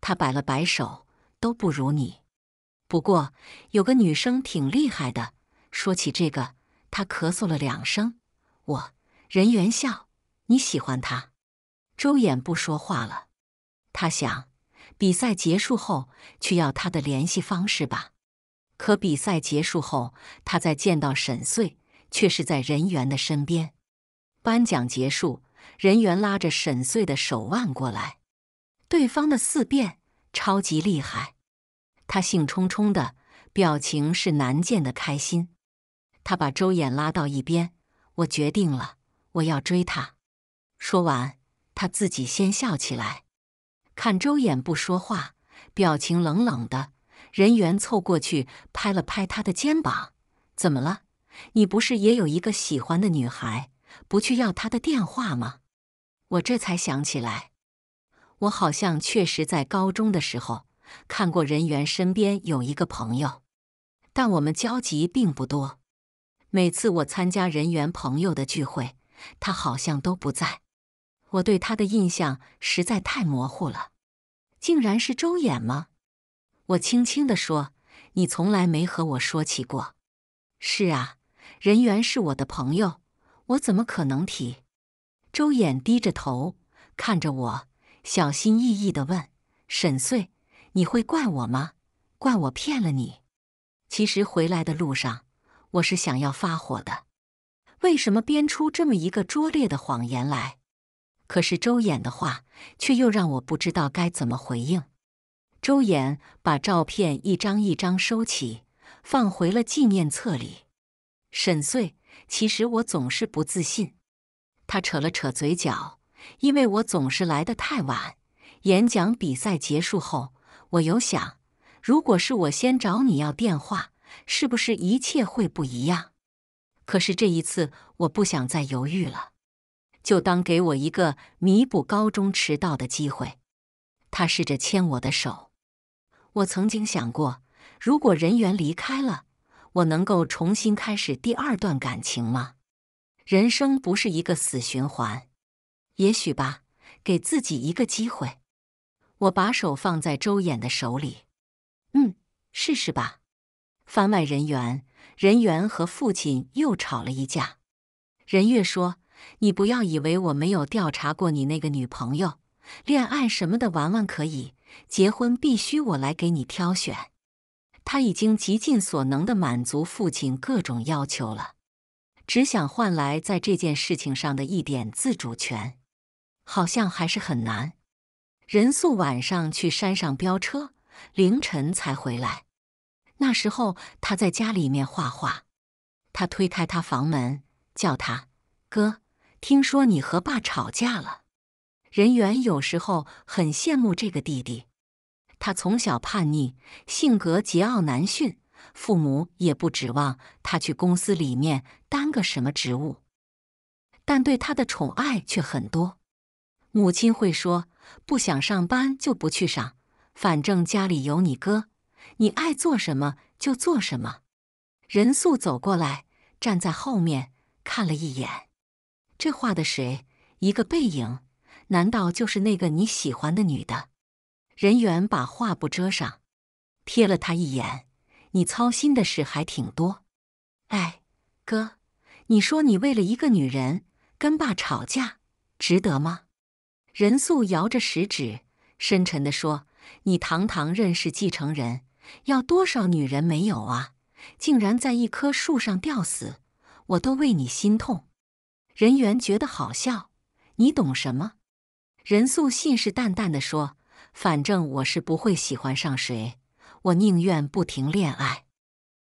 Speaker 1: 他摆了摆手：“都不如你。”不过有个女生挺厉害的。说起这个，他咳嗽了两声。我，人员笑：“你喜欢她？”周衍不说话了。他想，比赛结束后去要她的联系方式吧。可比赛结束后，他再见到沈穗，却是在任源的身边。颁奖结束，任源拉着沈穗的手腕过来，对方的四变超级厉害，他兴冲冲的表情是难见的开心。他把周衍拉到一边：“我决定了，我要追他。”说完，他自己先笑起来。看周衍不说话，表情冷冷的。人猿凑过去拍了拍他的肩膀：“怎么了？你不是也有一个喜欢的女孩，不去要她的电话吗？”我这才想起来，我好像确实在高中的时候看过人猿身边有一个朋友，但我们交集并不多。每次我参加人猿朋友的聚会，他好像都不在。我对他的印象实在太模糊了。竟然是周衍吗？我轻轻的说：“你从来没和我说起过。”“是啊，人猿是我的朋友，我怎么可能提？”周衍低着头看着我，小心翼翼的问：“沈穗，你会怪我吗？怪我骗了你？”其实回来的路上，我是想要发火的。为什么编出这么一个拙劣的谎言来？可是周衍的话，却又让我不知道该怎么回应。周衍把照片一张一张收起，放回了纪念册里。沈穗，其实我总是不自信。他扯了扯嘴角，因为我总是来得太晚。演讲比赛结束后，我有想，如果是我先找你要电话，是不是一切会不一样？可是这一次，我不想再犹豫了，就当给我一个弥补高中迟到的机会。他试着牵我的手。我曾经想过，如果人猿离开了，我能够重新开始第二段感情吗？人生不是一个死循环，也许吧。给自己一个机会。我把手放在周衍的手里。嗯，试试吧。番外人员，人猿和父亲又吵了一架。任月说：“你不要以为我没有调查过你那个女朋友，恋爱什么的玩玩可以。”结婚必须我来给你挑选。他已经极尽所能的满足父亲各种要求了，只想换来在这件事情上的一点自主权，好像还是很难。任素晚上去山上飙车，凌晨才回来。那时候他在家里面画画。他推开他房门，叫他哥：“听说你和爸吵架了。”人猿有时候很羡慕这个弟弟，他从小叛逆，性格桀骜难驯，父母也不指望他去公司里面担个什么职务，但对他的宠爱却很多。母亲会说：“不想上班就不去上，反正家里有你哥，你爱做什么就做什么。”任素走过来，站在后面看了一眼，这画的谁？一个背影。难道就是那个你喜欢的女的？任远把画布遮上，瞥了他一眼。你操心的事还挺多。哎，哥，你说你为了一个女人跟爸吵架，值得吗？任素摇着食指，深沉的说：“你堂堂认识继承人，要多少女人没有啊？竟然在一棵树上吊死，我都为你心痛。”任元觉得好笑，你懂什么？任素信誓旦旦地说：“反正我是不会喜欢上谁，我宁愿不停恋爱。”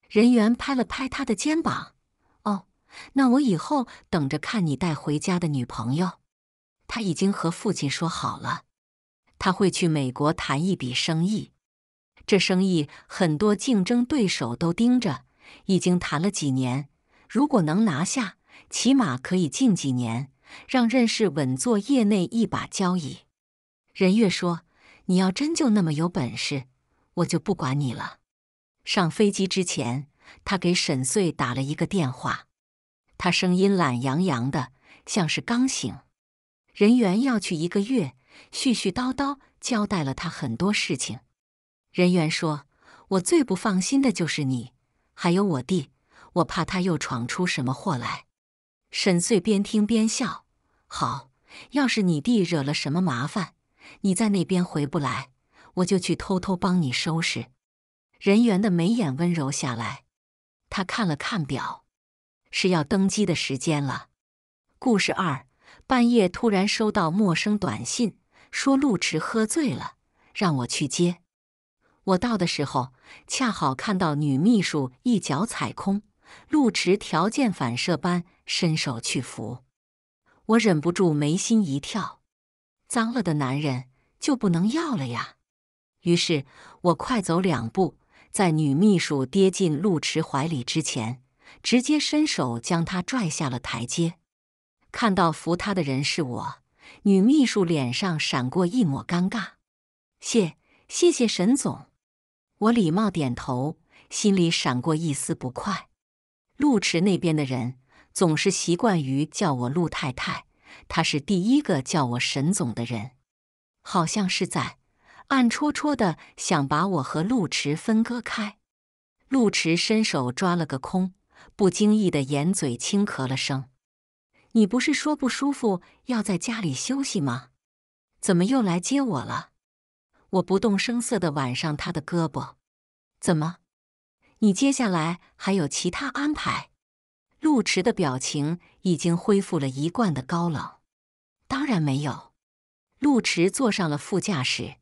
Speaker 1: 任源拍了拍他的肩膀：“哦，那我以后等着看你带回家的女朋友。”他已经和父亲说好了，他会去美国谈一笔生意。这生意很多竞争对手都盯着，已经谈了几年。如果能拿下，起码可以近几年。让任氏稳坐业内一把交椅。任月说：“你要真就那么有本事，我就不管你了。”上飞机之前，他给沈醉打了一个电话，他声音懒洋洋的，像是刚醒。任源要去一个月，絮絮叨叨交代了他很多事情。任源说：“我最不放心的就是你，还有我弟，我怕他又闯出什么祸来。”沈穗边听边笑，好，要是你弟惹了什么麻烦，你在那边回不来，我就去偷偷帮你收拾。人猿的眉眼温柔下来，他看了看表，是要登机的时间了。故事二，半夜突然收到陌生短信，说陆池喝醉了，让我去接。我到的时候，恰好看到女秘书一脚踩空，陆池条件反射般。伸手去扶，我忍不住眉心一跳，脏了的男人就不能要了呀？于是，我快走两步，在女秘书跌进路池怀里之前，直接伸手将她拽下了台阶。看到扶她的人是我，女秘书脸上闪过一抹尴尬，谢，谢谢沈总。我礼貌点头，心里闪过一丝不快。路池那边的人。总是习惯于叫我陆太太，她是第一个叫我沈总的人，好像是在暗戳戳的想把我和陆迟分割开。陆迟伸手抓了个空，不经意的掩嘴轻咳了声：“你不是说不舒服，要在家里休息吗？怎么又来接我了？”我不动声色的挽上他的胳膊：“怎么？你接下来还有其他安排？”陆池的表情已经恢复了一贯的高冷。当然没有。陆池坐上了副驾驶，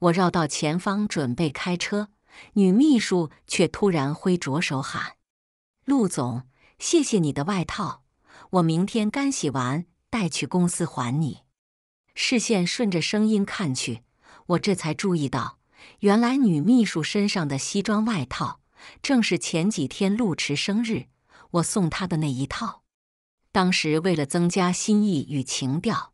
Speaker 1: 我绕到前方准备开车，女秘书却突然挥着手喊：“陆总，谢谢你的外套，我明天干洗完带去公司还你。”视线顺着声音看去，我这才注意到，原来女秘书身上的西装外套正是前几天陆池生日。我送他的那一套，当时为了增加心意与情调，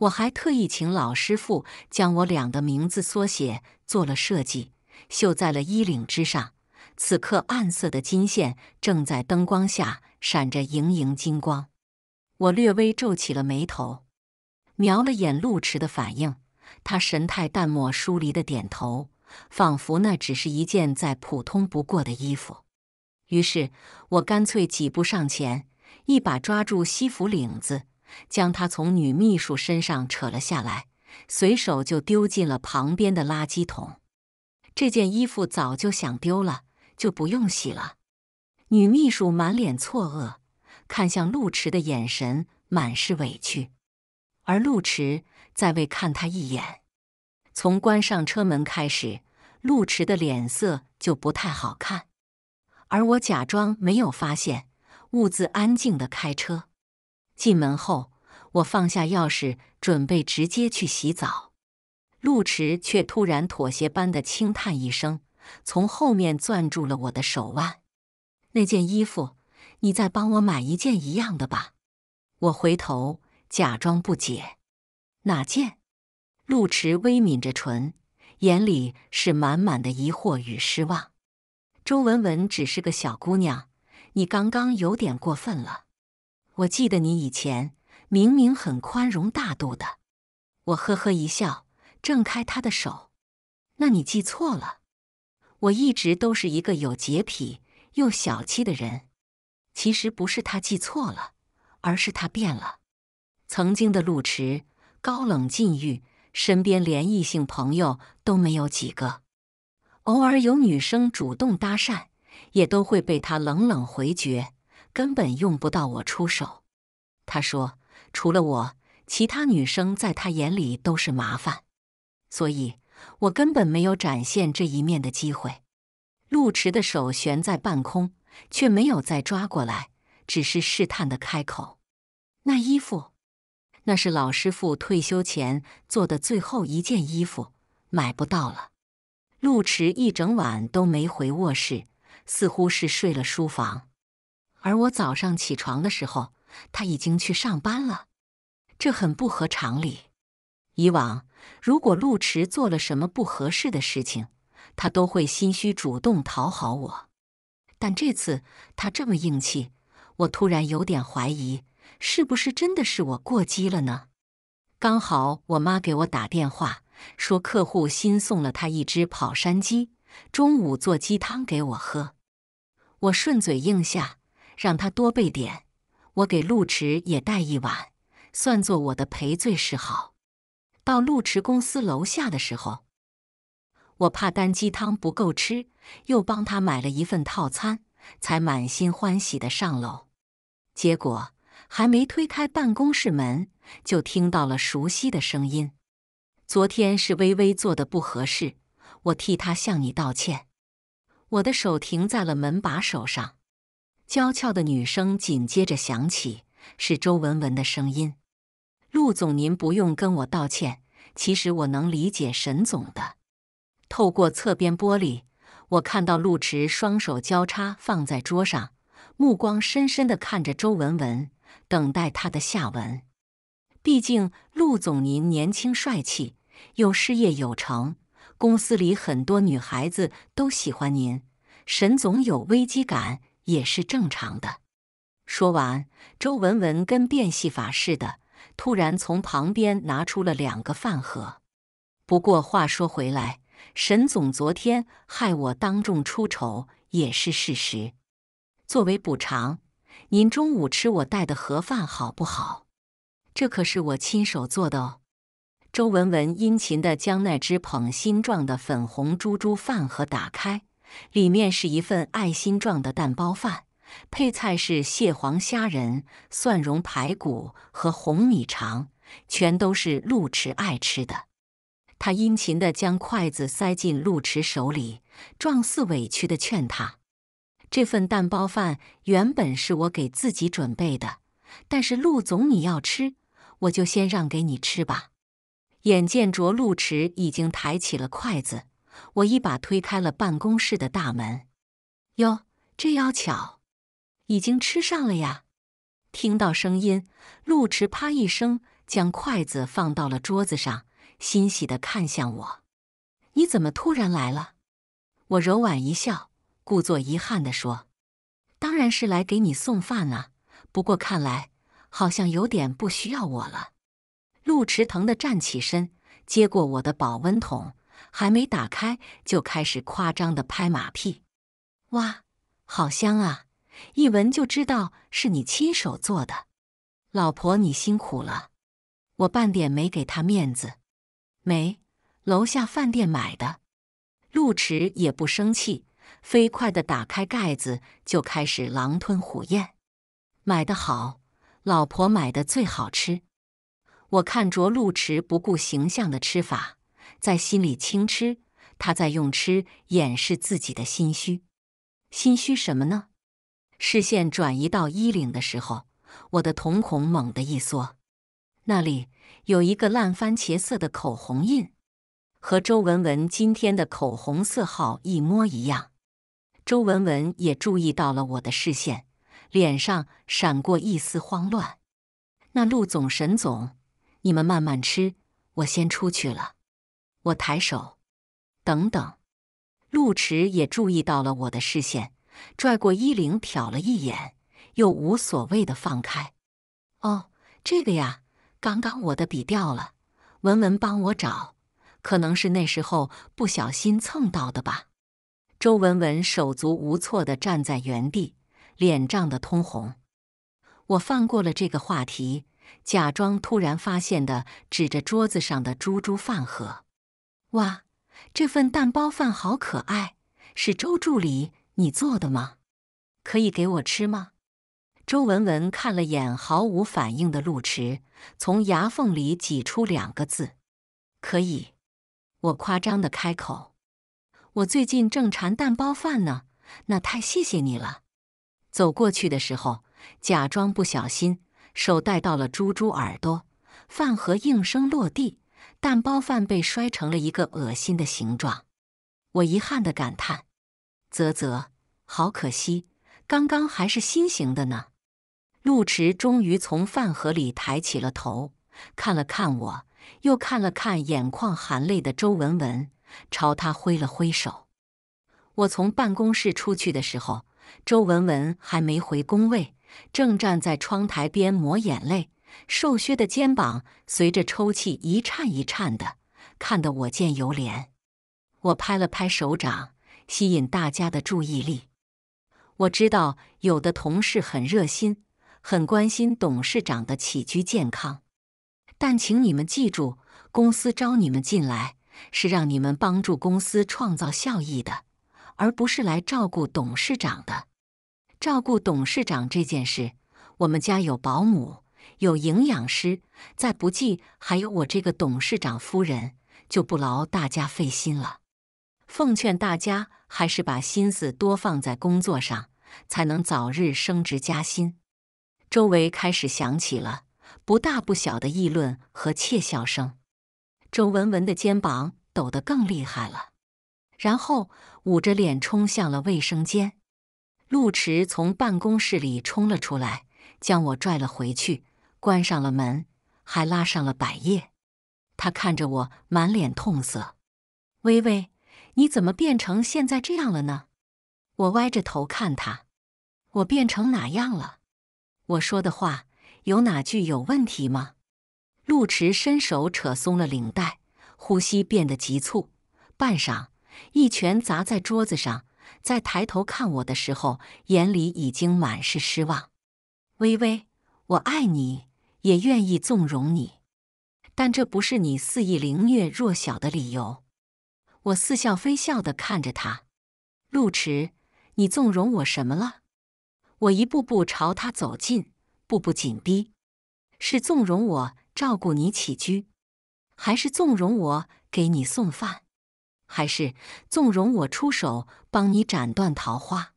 Speaker 1: 我还特意请老师傅将我俩的名字缩写做了设计，绣在了衣领之上。此刻，暗色的金线正在灯光下闪着莹莹金光。我略微皱起了眉头，瞄了眼路驰的反应，他神态淡漠疏离的点头，仿佛那只是一件再普通不过的衣服。于是我干脆几步上前，一把抓住西服领子，将它从女秘书身上扯了下来，随手就丢进了旁边的垃圾桶。这件衣服早就想丢了，就不用洗了。女秘书满脸错愕，看向路驰的眼神满是委屈，而路驰再未看他一眼。从关上车门开始，路驰的脸色就不太好看。而我假装没有发现，兀自安静的开车。进门后，我放下钥匙，准备直接去洗澡。陆池却突然妥协般的轻叹一声，从后面攥住了我的手腕。那件衣服，你再帮我买一件一样的吧。我回头，假装不解：“哪件？”陆池微抿着唇，眼里是满满的疑惑与失望。周文文只是个小姑娘，你刚刚有点过分了。我记得你以前明明很宽容大度的。我呵呵一笑，挣开他的手。那你记错了，我一直都是一个有洁癖又小气的人。其实不是他记错了，而是他变了。曾经的路池高冷禁欲，身边连异性朋友都没有几个。偶尔有女生主动搭讪，也都会被他冷冷回绝，根本用不到我出手。他说：“除了我，其他女生在他眼里都是麻烦，所以我根本没有展现这一面的机会。”陆驰的手悬在半空，却没有再抓过来，只是试探的开口：“那衣服，那是老师傅退休前做的最后一件衣服，买不到了。”陆池一整晚都没回卧室，似乎是睡了书房。而我早上起床的时候，他已经去上班了，这很不合常理。以往如果陆池做了什么不合适的事情，他都会心虚主动讨好我，但这次他这么硬气，我突然有点怀疑，是不是真的是我过激了呢？刚好我妈给我打电话。说客户新送了他一只跑山鸡，中午做鸡汤给我喝。我顺嘴应下，让他多备点，我给路驰也带一碗，算作我的赔罪示好。到路驰公司楼下的时候，我怕单鸡汤不够吃，又帮他买了一份套餐，才满心欢喜的上楼。结果还没推开办公室门，就听到了熟悉的声音。昨天是微微做的不合适，我替她向你道歉。我的手停在了门把手上，娇俏的女声紧接着响起，是周文文的声音：“陆总，您不用跟我道歉，其实我能理解沈总的。”透过侧边玻璃，我看到陆池双手交叉放在桌上，目光深深的看着周文文，等待他的下文。毕竟，陆总您年轻帅气，又事业有成，公司里很多女孩子都喜欢您。沈总有危机感也是正常的。说完，周文文跟变戏法似的，突然从旁边拿出了两个饭盒。不过话说回来，沈总昨天害我当众出丑也是事实。作为补偿，您中午吃我带的盒饭好不好？这可是我亲手做的哦！周文文殷勤地将那只捧心状的粉红猪猪饭盒打开，里面是一份爱心状的蛋包饭，配菜是蟹黄虾仁、蒜蓉排骨和红米肠，全都是陆池爱吃的。他殷勤地将筷子塞进陆池手里，状似委屈地劝他：“这份蛋包饭原本是我给自己准备的，但是陆总你要吃。”我就先让给你吃吧。眼见着陆池已经抬起了筷子，我一把推开了办公室的大门。哟，这要巧，已经吃上了呀！听到声音，陆池啪一声将筷子放到了桌子上，欣喜的看向我：“你怎么突然来了？”我柔婉一笑，故作遗憾的说：“当然是来给你送饭啊，不过看来……”好像有点不需要我了，陆池疼的站起身，接过我的保温桶，还没打开就开始夸张的拍马屁。哇，好香啊！一闻就知道是你亲手做的，老婆你辛苦了。我半点没给他面子，没，楼下饭店买的。陆驰也不生气，飞快的打开盖子就开始狼吞虎咽。买的好。老婆买的最好吃，我看着路驰不顾形象的吃法，在心里轻吃，他在用吃掩饰自己的心虚。心虚什么呢？视线转移到衣领的时候，我的瞳孔猛地一缩，那里有一个烂番茄色的口红印，和周文文今天的口红色号一模一样。周文文也注意到了我的视线。脸上闪过一丝慌乱。那陆总、沈总，你们慢慢吃，我先出去了。我抬手，等等。陆池也注意到了我的视线，拽过衣领瞟了一眼，又无所谓的放开。哦，这个呀，刚刚我的笔掉了，文文帮我找，可能是那时候不小心蹭到的吧。周文文手足无措的站在原地。脸涨得通红，我放过了这个话题，假装突然发现的，指着桌子上的猪猪饭盒：“哇，这份蛋包饭好可爱，是周助理你做的吗？可以给我吃吗？”周文文看了眼毫无反应的路池，从牙缝里挤出两个字：“可以。”我夸张的开口：“我最近正馋蛋包饭呢，那太谢谢你了。”走过去的时候，假装不小心手带到了猪猪耳朵，饭盒应声落地，蛋包饭被摔成了一个恶心的形状。我遗憾地感叹：“啧啧，好可惜，刚刚还是心形的呢。”路池终于从饭盒里抬起了头，看了看我，又看了看眼眶含泪的周文文，朝他挥了挥手。我从办公室出去的时候。周文文还没回工位，正站在窗台边抹眼泪，瘦削的肩膀随着抽泣一颤一颤的，看得我见犹怜。我拍了拍手掌，吸引大家的注意力。我知道有的同事很热心，很关心董事长的起居健康，但请你们记住，公司招你们进来是让你们帮助公司创造效益的。而不是来照顾董事长的。照顾董事长这件事，我们家有保姆，有营养师，再不济还有我这个董事长夫人，就不劳大家费心了。奉劝大家，还是把心思多放在工作上，才能早日升职加薪。周围开始响起了不大不小的议论和窃笑声，周文文的肩膀抖得更厉害了，然后。捂着脸冲向了卫生间，陆池从办公室里冲了出来，将我拽了回去，关上了门，还拉上了百叶。他看着我，满脸痛色：“微微，你怎么变成现在这样了呢？”我歪着头看他：“我变成哪样了？我说的话有哪句有问题吗？”陆池伸手扯松了领带，呼吸变得急促，半晌。一拳砸在桌子上，在抬头看我的时候，眼里已经满是失望。微微，我爱你，也愿意纵容你，但这不是你肆意凌虐弱小的理由。我似笑非笑地看着他，路池，你纵容我什么了？我一步步朝他走近，步步紧逼。是纵容我照顾你起居，还是纵容我给你送饭？还是纵容我出手帮你斩断桃花？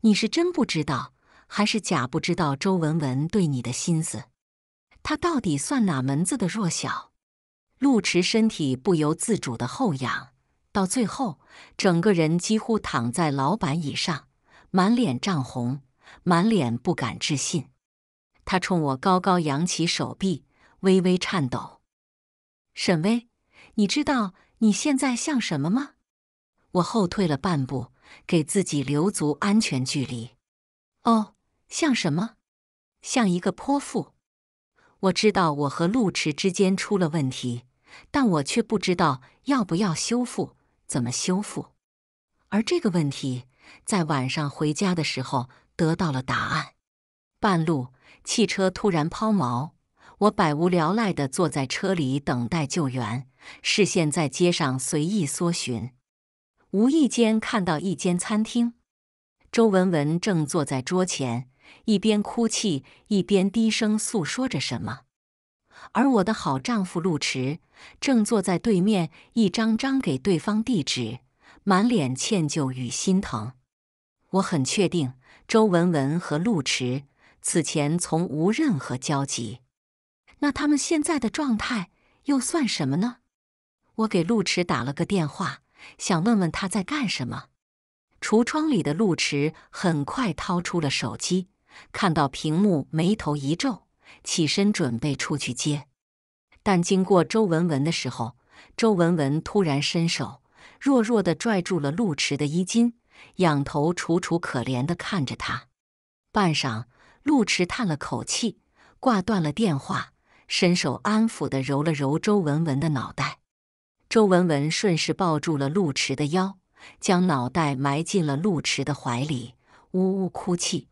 Speaker 1: 你是真不知道，还是假不知道周文文对你的心思？他到底算哪门子的弱小？陆池身体不由自主的后仰，到最后整个人几乎躺在老板椅上，满脸涨红，满脸不敢置信。他冲我高高扬起手臂，微微颤抖。沈巍，你知道？你现在像什么吗？我后退了半步，给自己留足安全距离。哦，像什么？像一个泼妇。我知道我和路痴之间出了问题，但我却不知道要不要修复，怎么修复。而这个问题在晚上回家的时候得到了答案。半路，汽车突然抛锚，我百无聊赖的坐在车里等待救援。视线在街上随意搜寻，无意间看到一间餐厅，周文文正坐在桌前，一边哭泣一边低声诉说着什么，而我的好丈夫陆池正坐在对面，一张张给对方递纸，满脸歉疚与心疼。我很确定，周文文和陆池此前从无任何交集，那他们现在的状态又算什么呢？我给路驰打了个电话，想问问他在干什么。橱窗里的路驰很快掏出了手机，看到屏幕，眉头一皱，起身准备出去接。但经过周文文的时候，周文文突然伸手，弱弱地拽住了路驰的衣襟，仰头楚楚可怜地看着他。半晌，路驰叹了口气，挂断了电话，伸手安抚地揉了揉周文文的脑袋。周文文顺势抱住了陆驰的腰，将脑袋埋进了陆驰的怀里，呜呜哭泣。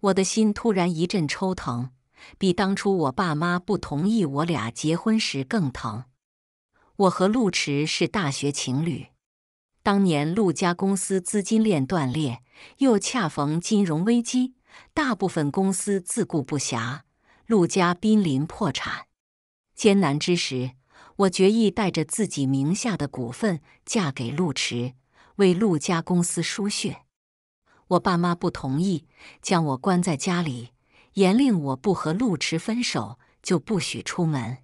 Speaker 1: 我的心突然一阵抽疼，比当初我爸妈不同意我俩结婚时更疼。我和陆驰是大学情侣，当年陆家公司资金链断裂，又恰逢金融危机，大部分公司自顾不暇，陆家濒临破产。艰难之时。我决意带着自己名下的股份嫁给陆驰，为陆家公司输血。我爸妈不同意，将我关在家里，严令我不和陆驰分手就不许出门。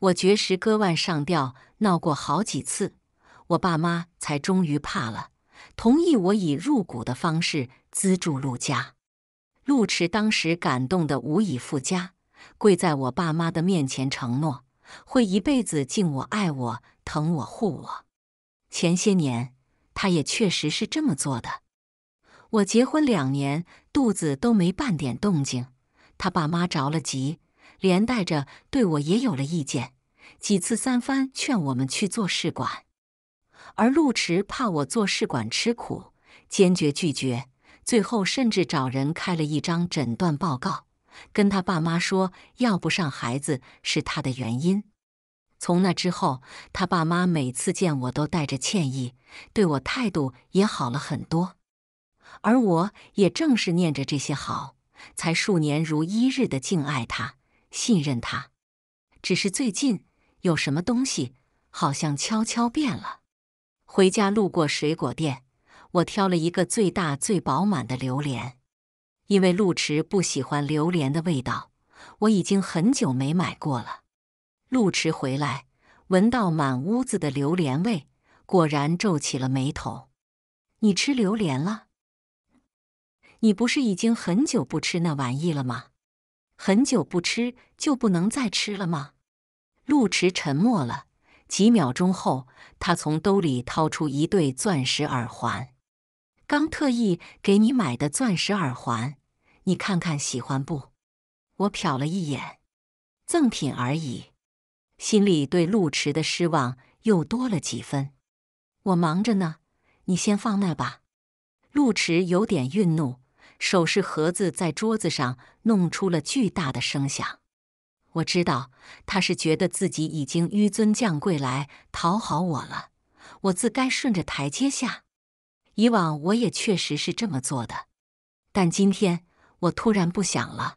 Speaker 1: 我绝食、割腕、上吊，闹过好几次，我爸妈才终于怕了，同意我以入股的方式资助陆家。陆驰当时感动得无以复加，跪在我爸妈的面前承诺。会一辈子敬我、爱我、疼我、护我。前些年，他也确实是这么做的。我结婚两年，肚子都没半点动静，他爸妈着了急，连带着对我也有了意见，几次三番劝我们去做试管。而路池怕我做试管吃苦，坚决拒绝，最后甚至找人开了一张诊断报告。跟他爸妈说要不上孩子是他的原因。从那之后，他爸妈每次见我都带着歉意，对我态度也好了很多。而我也正是念着这些好，才数年如一日的敬爱他、信任他。只是最近有什么东西，好像悄悄变了。回家路过水果店，我挑了一个最大最饱满的榴莲。因为路驰不喜欢榴莲的味道，我已经很久没买过了。路驰回来，闻到满屋子的榴莲味，果然皱起了眉头。你吃榴莲了？你不是已经很久不吃那玩意了吗？很久不吃就不能再吃了吗？路驰沉默了几秒钟后，他从兜里掏出一对钻石耳环。刚特意给你买的钻石耳环，你看看喜欢不？我瞟了一眼，赠品而已，心里对路池的失望又多了几分。我忙着呢，你先放那吧。路池有点愠怒，首饰盒子在桌子上弄出了巨大的声响。我知道他是觉得自己已经纡尊降贵来讨好我了，我自该顺着台阶下。以往我也确实是这么做的，但今天我突然不想了。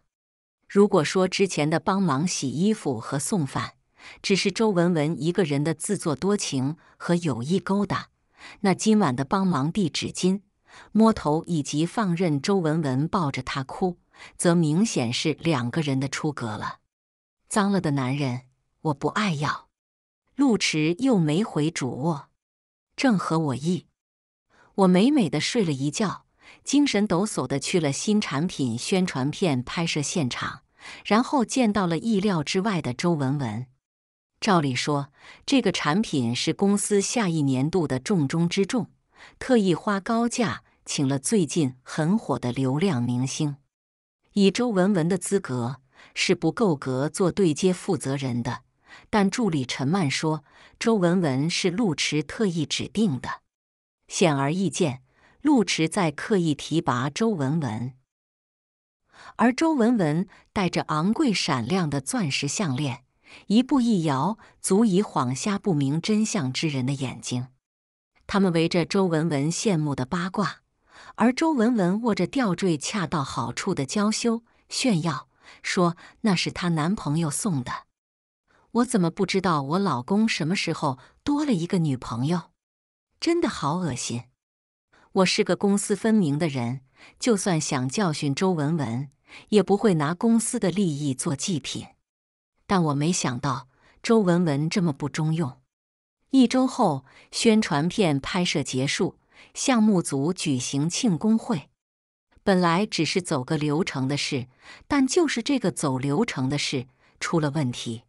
Speaker 1: 如果说之前的帮忙洗衣服和送饭只是周文文一个人的自作多情和有意勾搭，那今晚的帮忙递纸巾、摸头以及放任周文文抱着他哭，则明显是两个人的出格了。脏了的男人我不爱要，陆池又没回主卧，正合我意。我美美的睡了一觉，精神抖擞地去了新产品宣传片拍摄现场，然后见到了意料之外的周文文。照理说，这个产品是公司下一年度的重中之重，特意花高价请了最近很火的流量明星。以周文文的资格是不够格做对接负责人的，但助理陈曼说，周文文是路驰特意指定的。显而易见，陆迟在刻意提拔周文文，而周文文戴着昂贵闪亮的钻石项链，一步一摇，足以晃瞎不明真相之人的眼睛。他们围着周文文羡慕的八卦，而周文文握着吊坠，恰到好处的娇羞炫耀，说那是她男朋友送的。我怎么不知道我老公什么时候多了一个女朋友？真的好恶心！我是个公私分明的人，就算想教训周文文，也不会拿公司的利益做祭品。但我没想到周文文这么不中用。一周后，宣传片拍摄结束，项目组举行庆功会。本来只是走个流程的事，但就是这个走流程的事出了问题。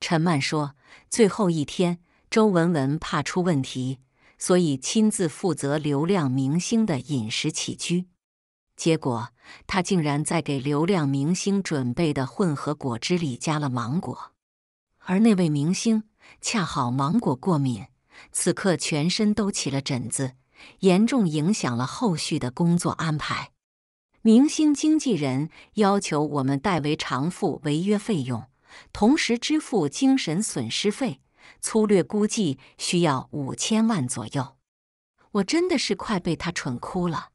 Speaker 1: 陈曼说，最后一天，周文文怕出问题。所以亲自负责流量明星的饮食起居，结果他竟然在给流量明星准备的混合果汁里加了芒果，而那位明星恰好芒果过敏，此刻全身都起了疹子，严重影响了后续的工作安排。明星经纪人要求我们代为偿付违约费用，同时支付精神损失费。粗略估计需要五千万左右，我真的是快被他蠢哭了。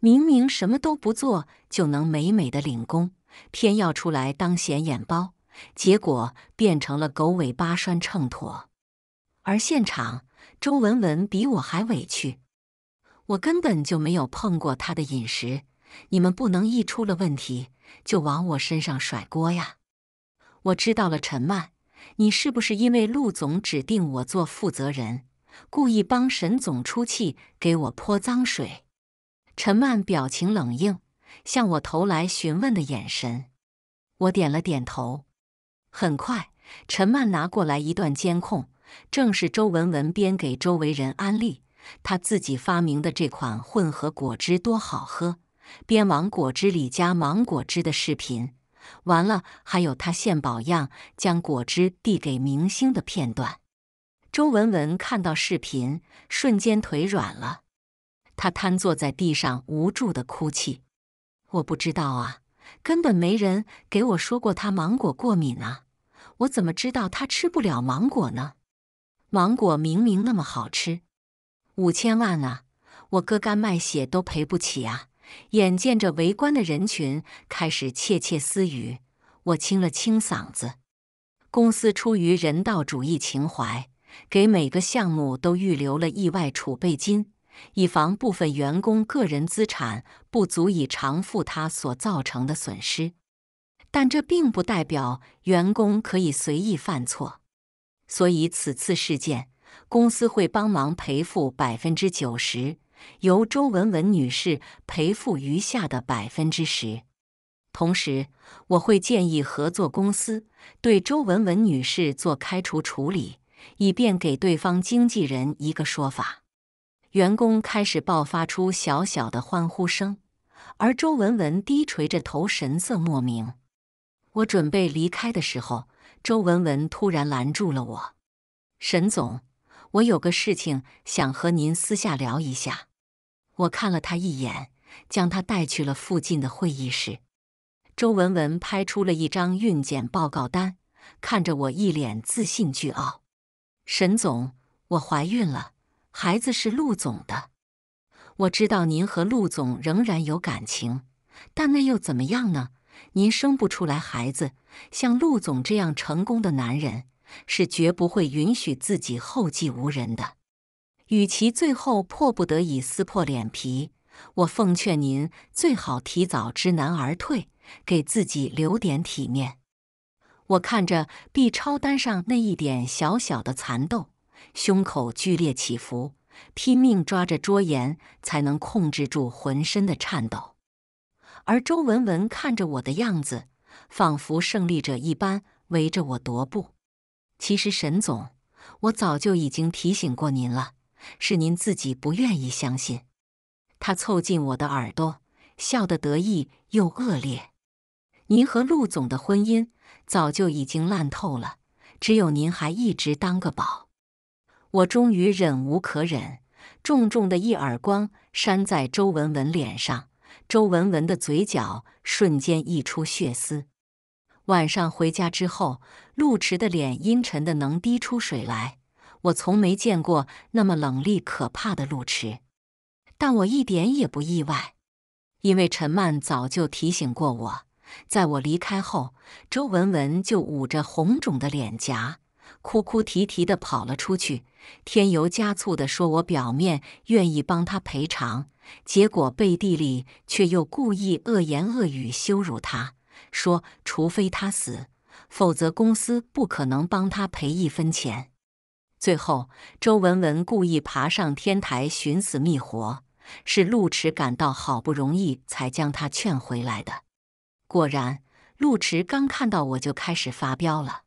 Speaker 1: 明明什么都不做就能美美的领工，偏要出来当显眼包，结果变成了狗尾巴拴秤砣。而现场周文文比我还委屈，我根本就没有碰过他的饮食。你们不能一出了问题就往我身上甩锅呀！我知道了，陈曼。你是不是因为陆总指定我做负责人，故意帮沈总出气，给我泼脏水？陈曼表情冷硬，向我投来询问的眼神。我点了点头。很快，陈曼拿过来一段监控，正是周文文边给周围人安利他自己发明的这款混合果汁多好喝，边往果汁里加芒果汁的视频。完了，还有他献宝样将果汁递给明星的片段。周文文看到视频，瞬间腿软了，他瘫坐在地上，无助地哭泣。我不知道啊，根本没人给我说过他芒果过敏啊，我怎么知道他吃不了芒果呢？芒果明明那么好吃，五千万啊，我割肝卖血都赔不起啊！眼见着围观的人群开始窃窃私语，我清了清嗓子。公司出于人道主义情怀，给每个项目都预留了意外储备金，以防部分员工个人资产不足以偿付他所造成的损失。但这并不代表员工可以随意犯错，所以此次事件，公司会帮忙赔付百分之九十。由周文文女士赔付余下的百分之十，同时我会建议合作公司对周文文女士做开除处理，以便给对方经纪人一个说法。员工开始爆发出小小的欢呼声，而周文文低垂着头，神色莫名。我准备离开的时候，周文文突然拦住了我：“沈总，我有个事情想和您私下聊一下。”我看了他一眼，将他带去了附近的会议室。周文文拍出了一张孕检报告单，看着我一脸自信巨傲：“沈总，我怀孕了，孩子是陆总的。我知道您和陆总仍然有感情，但那又怎么样呢？您生不出来孩子，像陆总这样成功的男人，是绝不会允许自己后继无人的。”与其最后迫不得已撕破脸皮，我奉劝您最好提早知难而退，给自己留点体面。我看着 B 超单上那一点小小的蚕豆，胸口剧烈起伏，拼命抓着桌沿，才能控制住浑身的颤抖。而周文文看着我的样子，仿佛胜利者一般围着我踱步。其实，沈总，我早就已经提醒过您了。是您自己不愿意相信。他凑近我的耳朵，笑得得意又恶劣。您和陆总的婚姻早就已经烂透了，只有您还一直当个宝。我终于忍无可忍，重重的一耳光扇在周文文脸上。周文文的嘴角瞬间溢出血丝。晚上回家之后，陆池的脸阴沉的能滴出水来。我从没见过那么冷厉可怕的路痴，但我一点也不意外，因为陈曼早就提醒过我。在我离开后，周文文就捂着红肿的脸颊，哭哭啼啼的跑了出去，添油加醋的说我表面愿意帮他赔偿，结果背地里却又故意恶言恶语羞辱他，说除非他死，否则公司不可能帮他赔一分钱。最后，周文文故意爬上天台寻死觅活，是陆池赶到，好不容易才将他劝回来的。果然，陆池刚看到我就开始发飙了。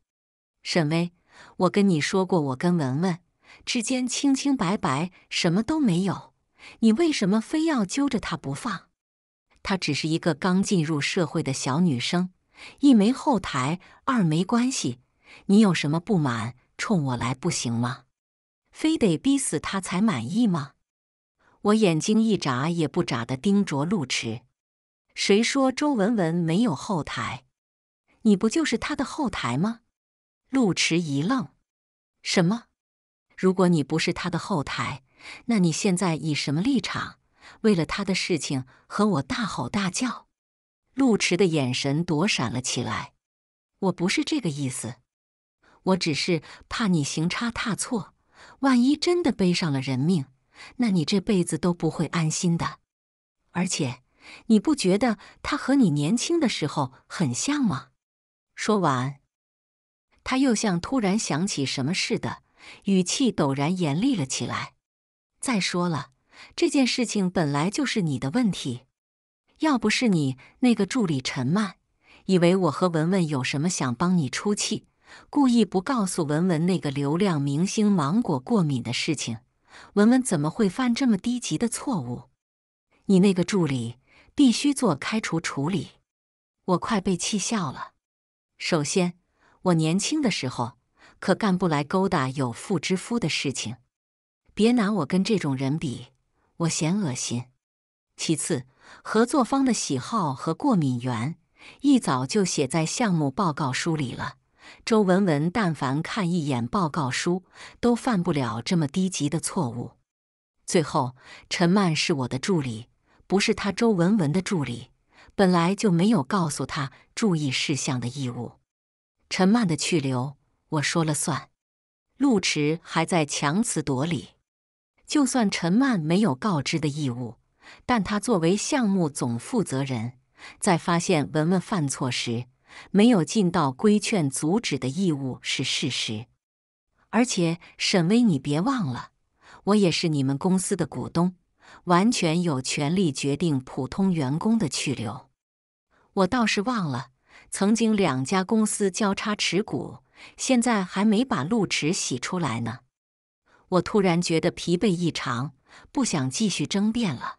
Speaker 1: 沈巍，我跟你说过，我跟文文之间清清白白，什么都没有。你为什么非要揪着他不放？她只是一个刚进入社会的小女生，一没后台，二没关系。你有什么不满？冲我来不行吗？非得逼死他才满意吗？我眼睛一眨也不眨的盯着路池。谁说周文文没有后台？你不就是他的后台吗？路池一愣：“什么？如果你不是他的后台，那你现在以什么立场，为了他的事情和我大吼大叫？”路池的眼神躲闪了起来。我不是这个意思。我只是怕你行差踏错，万一真的背上了人命，那你这辈子都不会安心的。而且，你不觉得他和你年轻的时候很像吗？说完，他又像突然想起什么似的，语气陡然严厉了起来。再说了，这件事情本来就是你的问题，要不是你那个助理陈曼以为我和文文有什么，想帮你出气。故意不告诉文文那个流量明星芒果过敏的事情，文文怎么会犯这么低级的错误？你那个助理必须做开除处理！我快被气笑了。首先，我年轻的时候可干不来勾搭有妇之夫的事情，别拿我跟这种人比，我嫌恶心。其次，合作方的喜好和过敏源一早就写在项目报告书里了。周文文，但凡看一眼报告书，都犯不了这么低级的错误。最后，陈曼是我的助理，不是他周文文的助理，本来就没有告诉他注意事项的义务。陈曼的去留，我说了算。陆迟还在强词夺理。就算陈曼没有告知的义务，但他作为项目总负责人，在发现文文犯错时，没有尽到规劝、阻止的义务是事实，而且沈巍，你别忘了，我也是你们公司的股东，完全有权利决定普通员工的去留。我倒是忘了，曾经两家公司交叉持股，现在还没把路驰洗出来呢。我突然觉得疲惫异常，不想继续争辩了。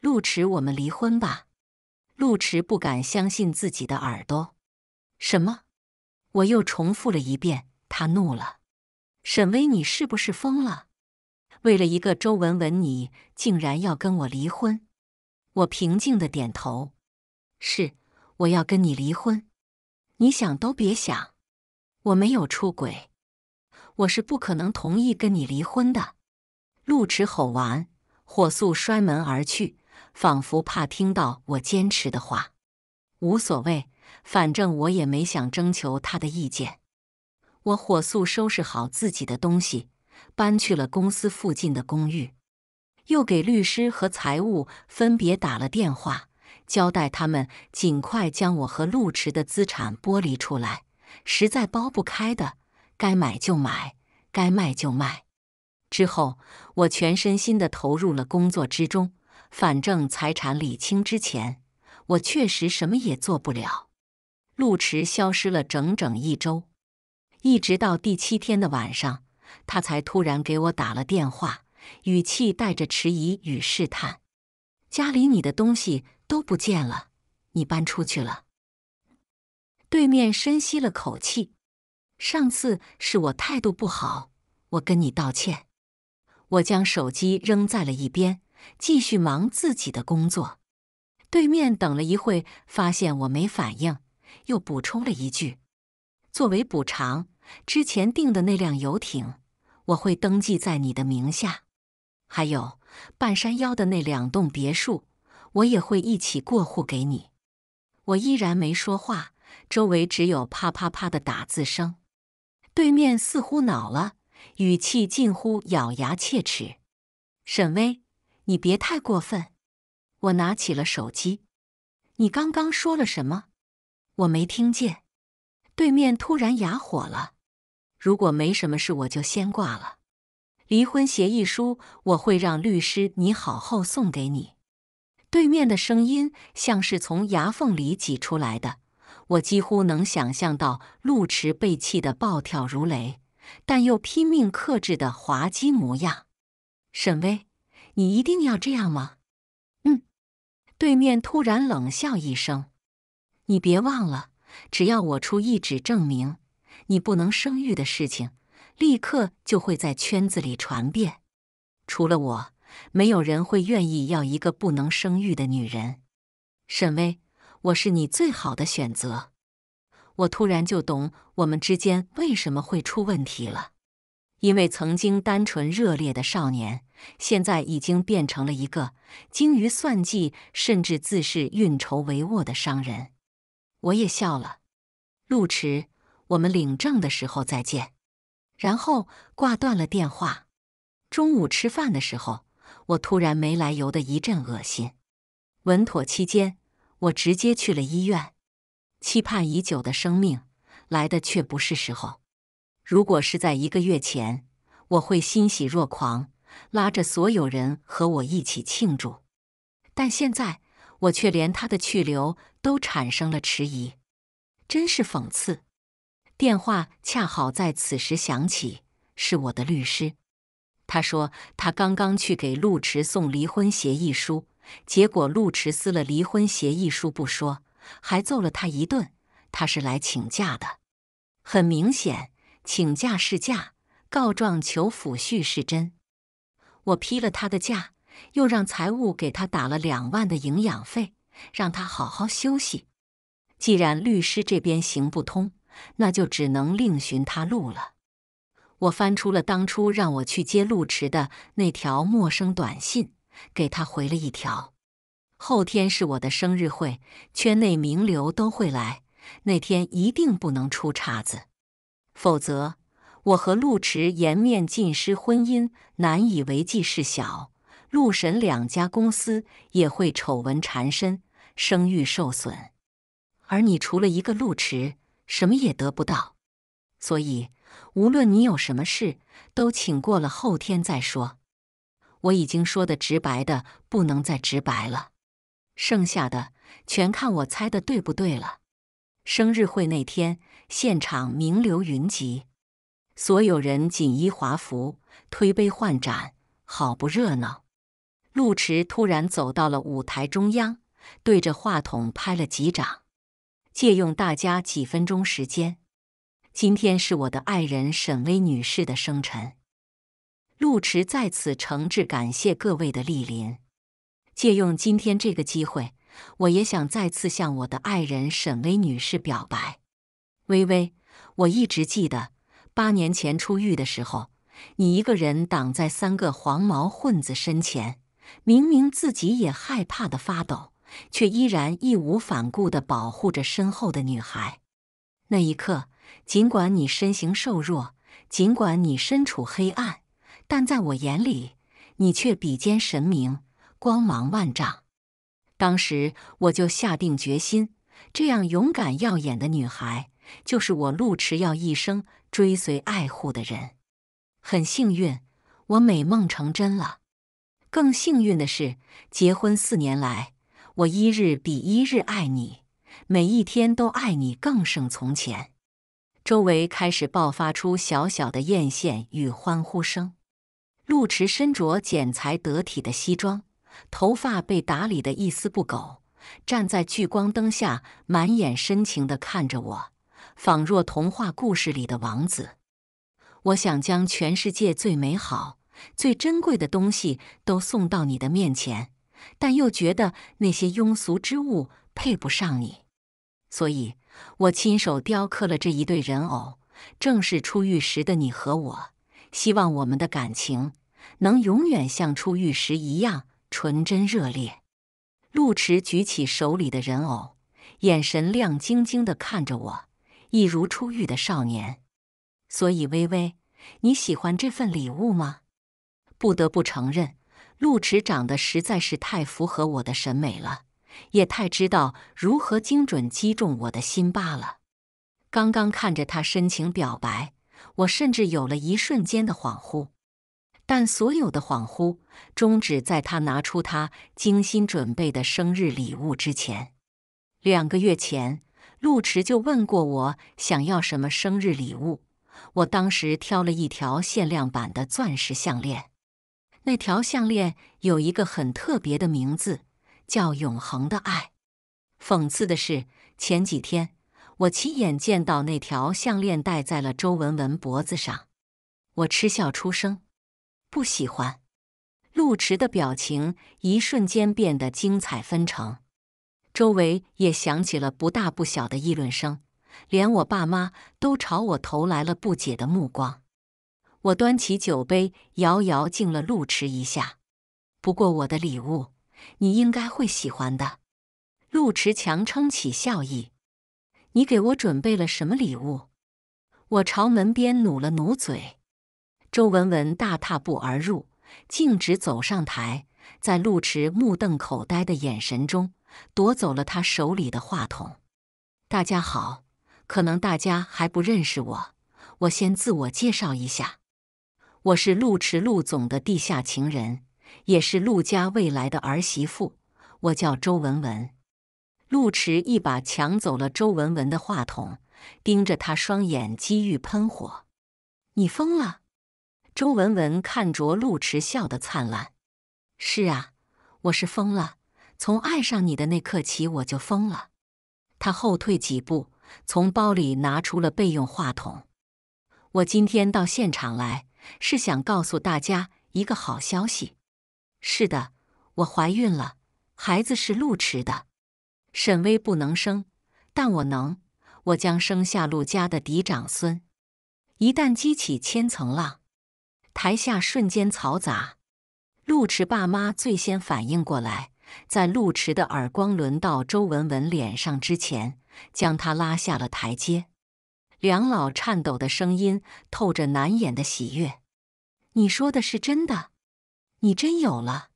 Speaker 1: 路驰，我们离婚吧。路驰不敢相信自己的耳朵。什么？我又重复了一遍。他怒了：“沈巍，你是不是疯了？为了一个周文文，你竟然要跟我离婚？”我平静的点头：“是，我要跟你离婚。你想都别想，我没有出轨，我是不可能同意跟你离婚的。”陆池吼完，火速摔门而去，仿佛怕听到我坚持的话。无所谓。反正我也没想征求他的意见，我火速收拾好自己的东西，搬去了公司附近的公寓，又给律师和财务分别打了电话，交代他们尽快将我和路驰的资产剥离出来，实在剥不开的，该买就买，该卖就卖。之后，我全身心的投入了工作之中，反正财产理清之前，我确实什么也做不了。路池消失了整整一周，一直到第七天的晚上，他才突然给我打了电话，语气带着迟疑与试探。家里你的东西都不见了，你搬出去了？对面深吸了口气：“上次是我态度不好，我跟你道歉。”我将手机扔在了一边，继续忙自己的工作。对面等了一会，发现我没反应。又补充了一句：“作为补偿，之前订的那辆游艇我会登记在你的名下，还有半山腰的那两栋别墅，我也会一起过户给你。”我依然没说话，周围只有啪啪啪的打字声。对面似乎恼了，语气近乎咬牙切齿：“沈巍，你别太过分！”我拿起了手机：“你刚刚说了什么？”我没听见，对面突然哑火了。如果没什么事，我就先挂了。离婚协议书我会让律师拟好后送给你。对面的声音像是从牙缝里挤出来的，我几乎能想象到陆迟被气得暴跳如雷，但又拼命克制的滑稽模样。沈巍，你一定要这样吗？嗯。对面突然冷笑一声。你别忘了，只要我出一纸证明，你不能生育的事情，立刻就会在圈子里传遍。除了我，没有人会愿意要一个不能生育的女人。沈巍，我是你最好的选择。我突然就懂我们之间为什么会出问题了，因为曾经单纯热烈的少年，现在已经变成了一个精于算计，甚至自恃运筹帷幄的商人。我也笑了，陆迟，我们领证的时候再见。然后挂断了电话。中午吃饭的时候，我突然没来由的一阵恶心。稳妥期间，我直接去了医院。期盼已久的生命来的却不是时候。如果是在一个月前，我会欣喜若狂，拉着所有人和我一起庆祝。但现在，我却连他的去留。都产生了迟疑，真是讽刺。电话恰好在此时响起，是我的律师。他说他刚刚去给路驰送离婚协议书，结果路驰撕了离婚协议书不说，还揍了他一顿。他是来请假的，很明显请假是假，告状求抚恤是真。我批了他的假，又让财务给他打了两万的营养费。让他好好休息。既然律师这边行不通，那就只能另寻他路了。我翻出了当初让我去接陆池的那条陌生短信，给他回了一条：后天是我的生日会，圈内名流都会来，那天一定不能出岔子，否则我和陆池颜面尽失，婚姻难以为继事小，陆神两家公司也会丑闻缠身。声誉受损，而你除了一个路痴，什么也得不到。所以，无论你有什么事，都请过了后天再说。我已经说的直白的不能再直白了，剩下的全看我猜的对不对了。生日会那天，现场名流云集，所有人锦衣华服，推杯换盏，好不热闹。路驰突然走到了舞台中央。对着话筒拍了几掌，借用大家几分钟时间。今天是我的爱人沈薇女士的生辰，路驰在此诚挚感谢各位的莅临。借用今天这个机会，我也想再次向我的爱人沈薇女士表白。微微，我一直记得八年前出狱的时候，你一个人挡在三个黄毛混子身前，明明自己也害怕的发抖。却依然义无反顾的保护着身后的女孩。那一刻，尽管你身形瘦弱，尽管你身处黑暗，但在我眼里，你却比肩神明，光芒万丈。当时我就下定决心，这样勇敢耀眼的女孩，就是我路驰要一生追随爱护的人。很幸运，我美梦成真了。更幸运的是，结婚四年来。我一日比一日爱你，每一天都爱你更胜从前。周围开始爆发出小小的艳羡与欢呼声。陆池身着剪裁得体的西装，头发被打理得一丝不苟，站在聚光灯下，满眼深情地看着我，仿若童话故事里的王子。我想将全世界最美好、最珍贵的东西都送到你的面前。但又觉得那些庸俗之物配不上你，所以我亲手雕刻了这一对人偶，正是出狱时的你和我，希望我们的感情能永远像初遇时一样纯真热烈。陆池举起手里的人偶，眼神亮晶晶地看着我，一如初遇的少年。所以，微微，你喜欢这份礼物吗？不得不承认。路池长得实在是太符合我的审美了，也太知道如何精准击中我的心罢了。刚刚看着他深情表白，我甚至有了一瞬间的恍惚，但所有的恍惚终止在他拿出他精心准备的生日礼物之前。两个月前，路池就问过我想要什么生日礼物，我当时挑了一条限量版的钻石项链。那条项链有一个很特别的名字，叫“永恒的爱”。讽刺的是，前几天我亲眼见到那条项链戴在了周文文脖子上，我嗤笑出声。不喜欢。陆池的表情一瞬间变得精彩纷呈，周围也响起了不大不小的议论声，连我爸妈都朝我投来了不解的目光。我端起酒杯，遥遥敬了路池一下。不过我的礼物，你应该会喜欢的。路池强撑起笑意：“你给我准备了什么礼物？”我朝门边努了努嘴。周文文大踏步而入，径直走上台，在路池目瞪口呆的眼神中，夺走了他手里的话筒。“大家好，可能大家还不认识我，我先自我介绍一下。”我是陆驰陆总的地下情人，也是陆家未来的儿媳妇。我叫周文文。陆驰一把抢走了周文文的话筒，盯着他，双眼机遇喷火。你疯了！周文文看着陆驰笑得灿烂。是啊，我是疯了。从爱上你的那刻起，我就疯了。他后退几步，从包里拿出了备用话筒。我今天到现场来。是想告诉大家一个好消息。是的，我怀孕了，孩子是路驰的。沈巍不能生，但我能，我将生下陆家的嫡长孙。一旦激起千层浪，台下瞬间嘈杂。陆池爸妈最先反应过来，在陆池的耳光轮到周文文脸上之前，将他拉下了台阶。梁老颤抖的声音透着难掩的喜悦。你说的是真的？你真有了？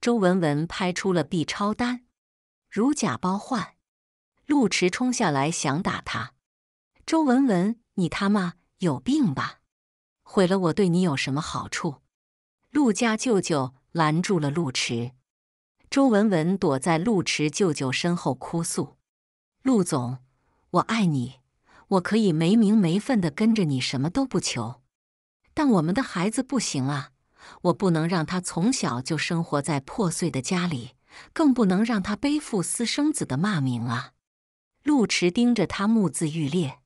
Speaker 1: 周文文拍出了 B 超单，如假包换。陆池冲下来想打他，周文文，你他妈有病吧？毁了我对你有什么好处？陆家舅舅拦住了陆池，周文文躲在陆池舅舅身后哭诉：“陆总，我爱你，我可以没名没分的跟着你，什么都不求。”但我们的孩子不行啊！我不能让他从小就生活在破碎的家里，更不能让他背负私生子的骂名啊！路池盯着他，目眦欲裂。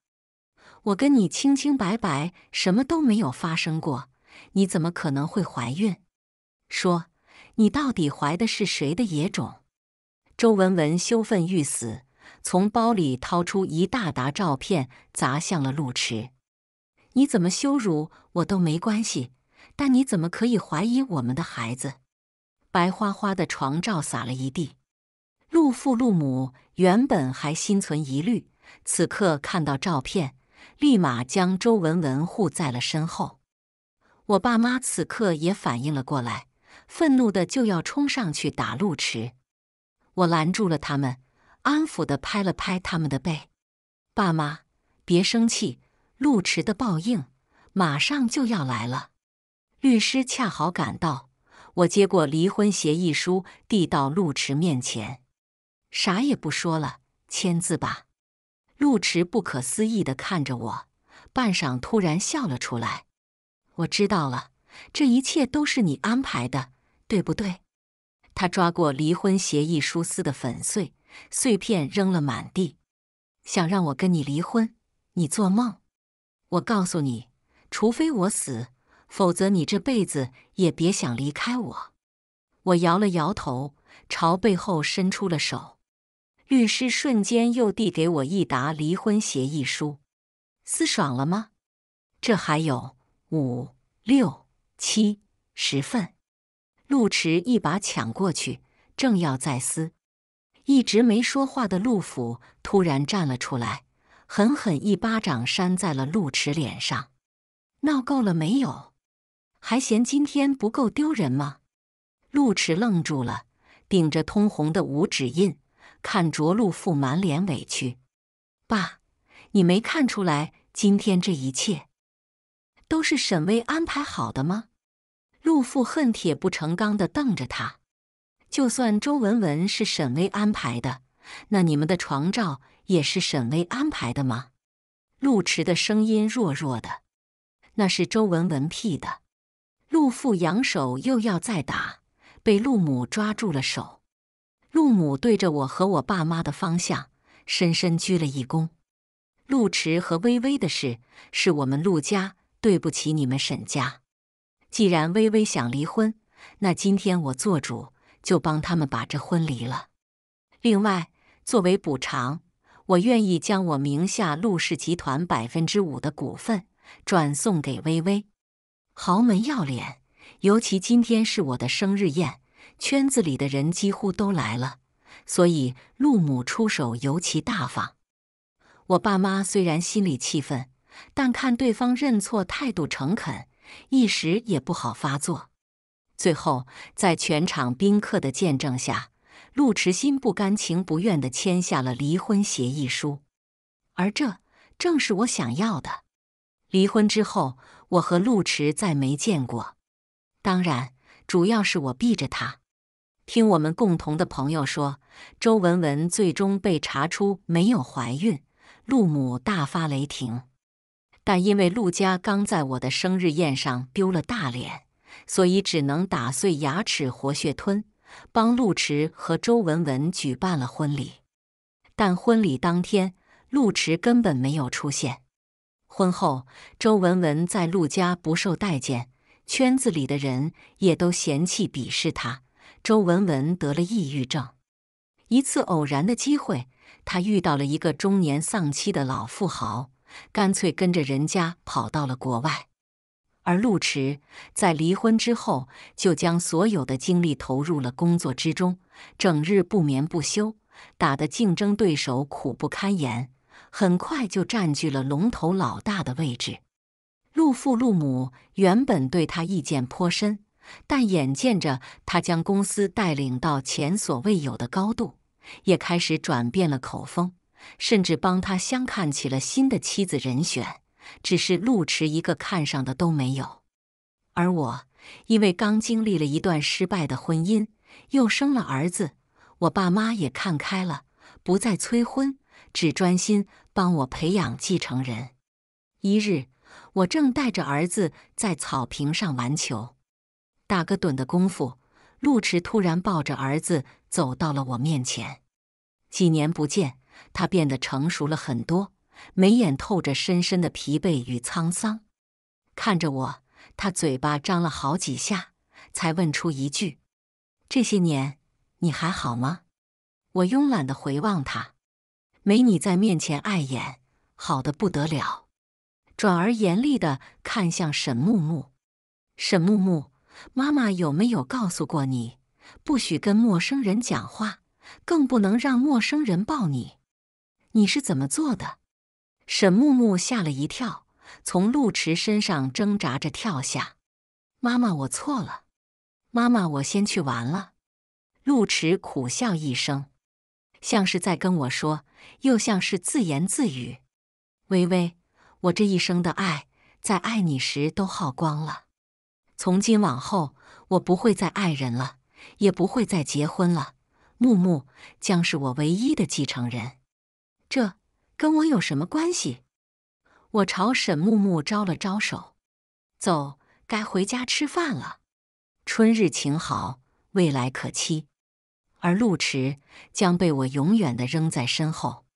Speaker 1: 我跟你清清白白，什么都没有发生过，你怎么可能会怀孕？说，你到底怀的是谁的野种？周文文羞愤欲死，从包里掏出一大沓照片，砸向了路池。你怎么羞辱我都没关系，但你怎么可以怀疑我们的孩子？白花花的床罩撒了一地。陆父陆母原本还心存疑虑，此刻看到照片，立马将周文文护在了身后。我爸妈此刻也反应了过来，愤怒的就要冲上去打陆池。我拦住了他们，安抚的拍了拍他们的背：“爸妈，别生气。”路迟的报应马上就要来了。律师恰好赶到，我接过离婚协议书递到路迟面前，啥也不说了，签字吧。路迟不可思议的看着我，半晌突然笑了出来。我知道了，这一切都是你安排的，对不对？他抓过离婚协议书撕的粉碎，碎片扔了满地，想让我跟你离婚？你做梦！我告诉你，除非我死，否则你这辈子也别想离开我。我摇了摇头，朝背后伸出了手。律师瞬间又递给我一沓离婚协议书，撕爽了吗？这还有五六七十份。陆池一把抢过去，正要再撕，一直没说话的陆府突然站了出来。狠狠一巴掌扇在了陆池脸上，闹够了没有？还嫌今天不够丢人吗？陆驰愣住了，顶着通红的五指印，看着陆父满脸委屈：“爸，你没看出来今天这一切都是沈巍安排好的吗？”陆父恨铁不成钢地瞪着他：“就算周文文是沈巍安排的，那你们的床照……”也是沈巍安排的吗？陆迟的声音弱弱的，那是周文文替的。陆父扬手又要再打，被陆母抓住了手。陆母对着我和我爸妈的方向深深鞠了一躬。陆迟和微微的事，是我们陆家对不起你们沈家。既然微微想离婚，那今天我做主，就帮他们把这婚离了。另外，作为补偿。我愿意将我名下陆氏集团百分之五的股份转送给微微。豪门要脸，尤其今天是我的生日宴，圈子里的人几乎都来了，所以陆母出手尤其大方。我爸妈虽然心里气愤，但看对方认错态度诚恳，一时也不好发作。最后，在全场宾客的见证下。陆池心不甘情不愿地签下了离婚协议书，而这正是我想要的。离婚之后，我和陆池再没见过。当然，主要是我避着他。听我们共同的朋友说，周文文最终被查出没有怀孕，陆母大发雷霆。但因为陆家刚在我的生日宴上丢了大脸，所以只能打碎牙齿活血吞。帮陆池和周文文举办了婚礼，但婚礼当天陆池根本没有出现。婚后，周文文在陆家不受待见，圈子里的人也都嫌弃鄙视他。周文文得了抑郁症。一次偶然的机会，他遇到了一个中年丧妻的老富豪，干脆跟着人家跑到了国外。而陆驰在离婚之后，就将所有的精力投入了工作之中，整日不眠不休，打得竞争对手苦不堪言，很快就占据了龙头老大的位置。陆父陆母原本对他意见颇深，但眼见着他将公司带领到前所未有的高度，也开始转变了口风，甚至帮他相看起了新的妻子人选。只是路驰一个看上的都没有，而我因为刚经历了一段失败的婚姻，又生了儿子，我爸妈也看开了，不再催婚，只专心帮我培养继承人。一日，我正带着儿子在草坪上玩球，打个盹的功夫，路驰突然抱着儿子走到了我面前。几年不见，他变得成熟了很多。眉眼透着深深的疲惫与沧桑，看着我，他嘴巴张了好几下，才问出一句：“这些年你还好吗？”我慵懒的回望他，没你在面前碍眼，好的不得了。转而严厉的看向沈木木：“沈木木，妈妈有没有告诉过你，不许跟陌生人讲话，更不能让陌生人抱你？你是怎么做的？”沈木木吓了一跳，从陆池身上挣扎着跳下。“妈妈，我错了。”“妈妈，我先去玩了。”陆池苦笑一声，像是在跟我说，又像是自言自语：“微微，我这一生的爱，在爱你时都耗光了。从今往后，我不会再爱人了，也不会再结婚了。木木将是我唯一的继承人。”这。跟我有什么关系？我朝沈木木招了招手，走，该回家吃饭了。春日晴好，未来可期，而路迟将被我永远的扔在身后。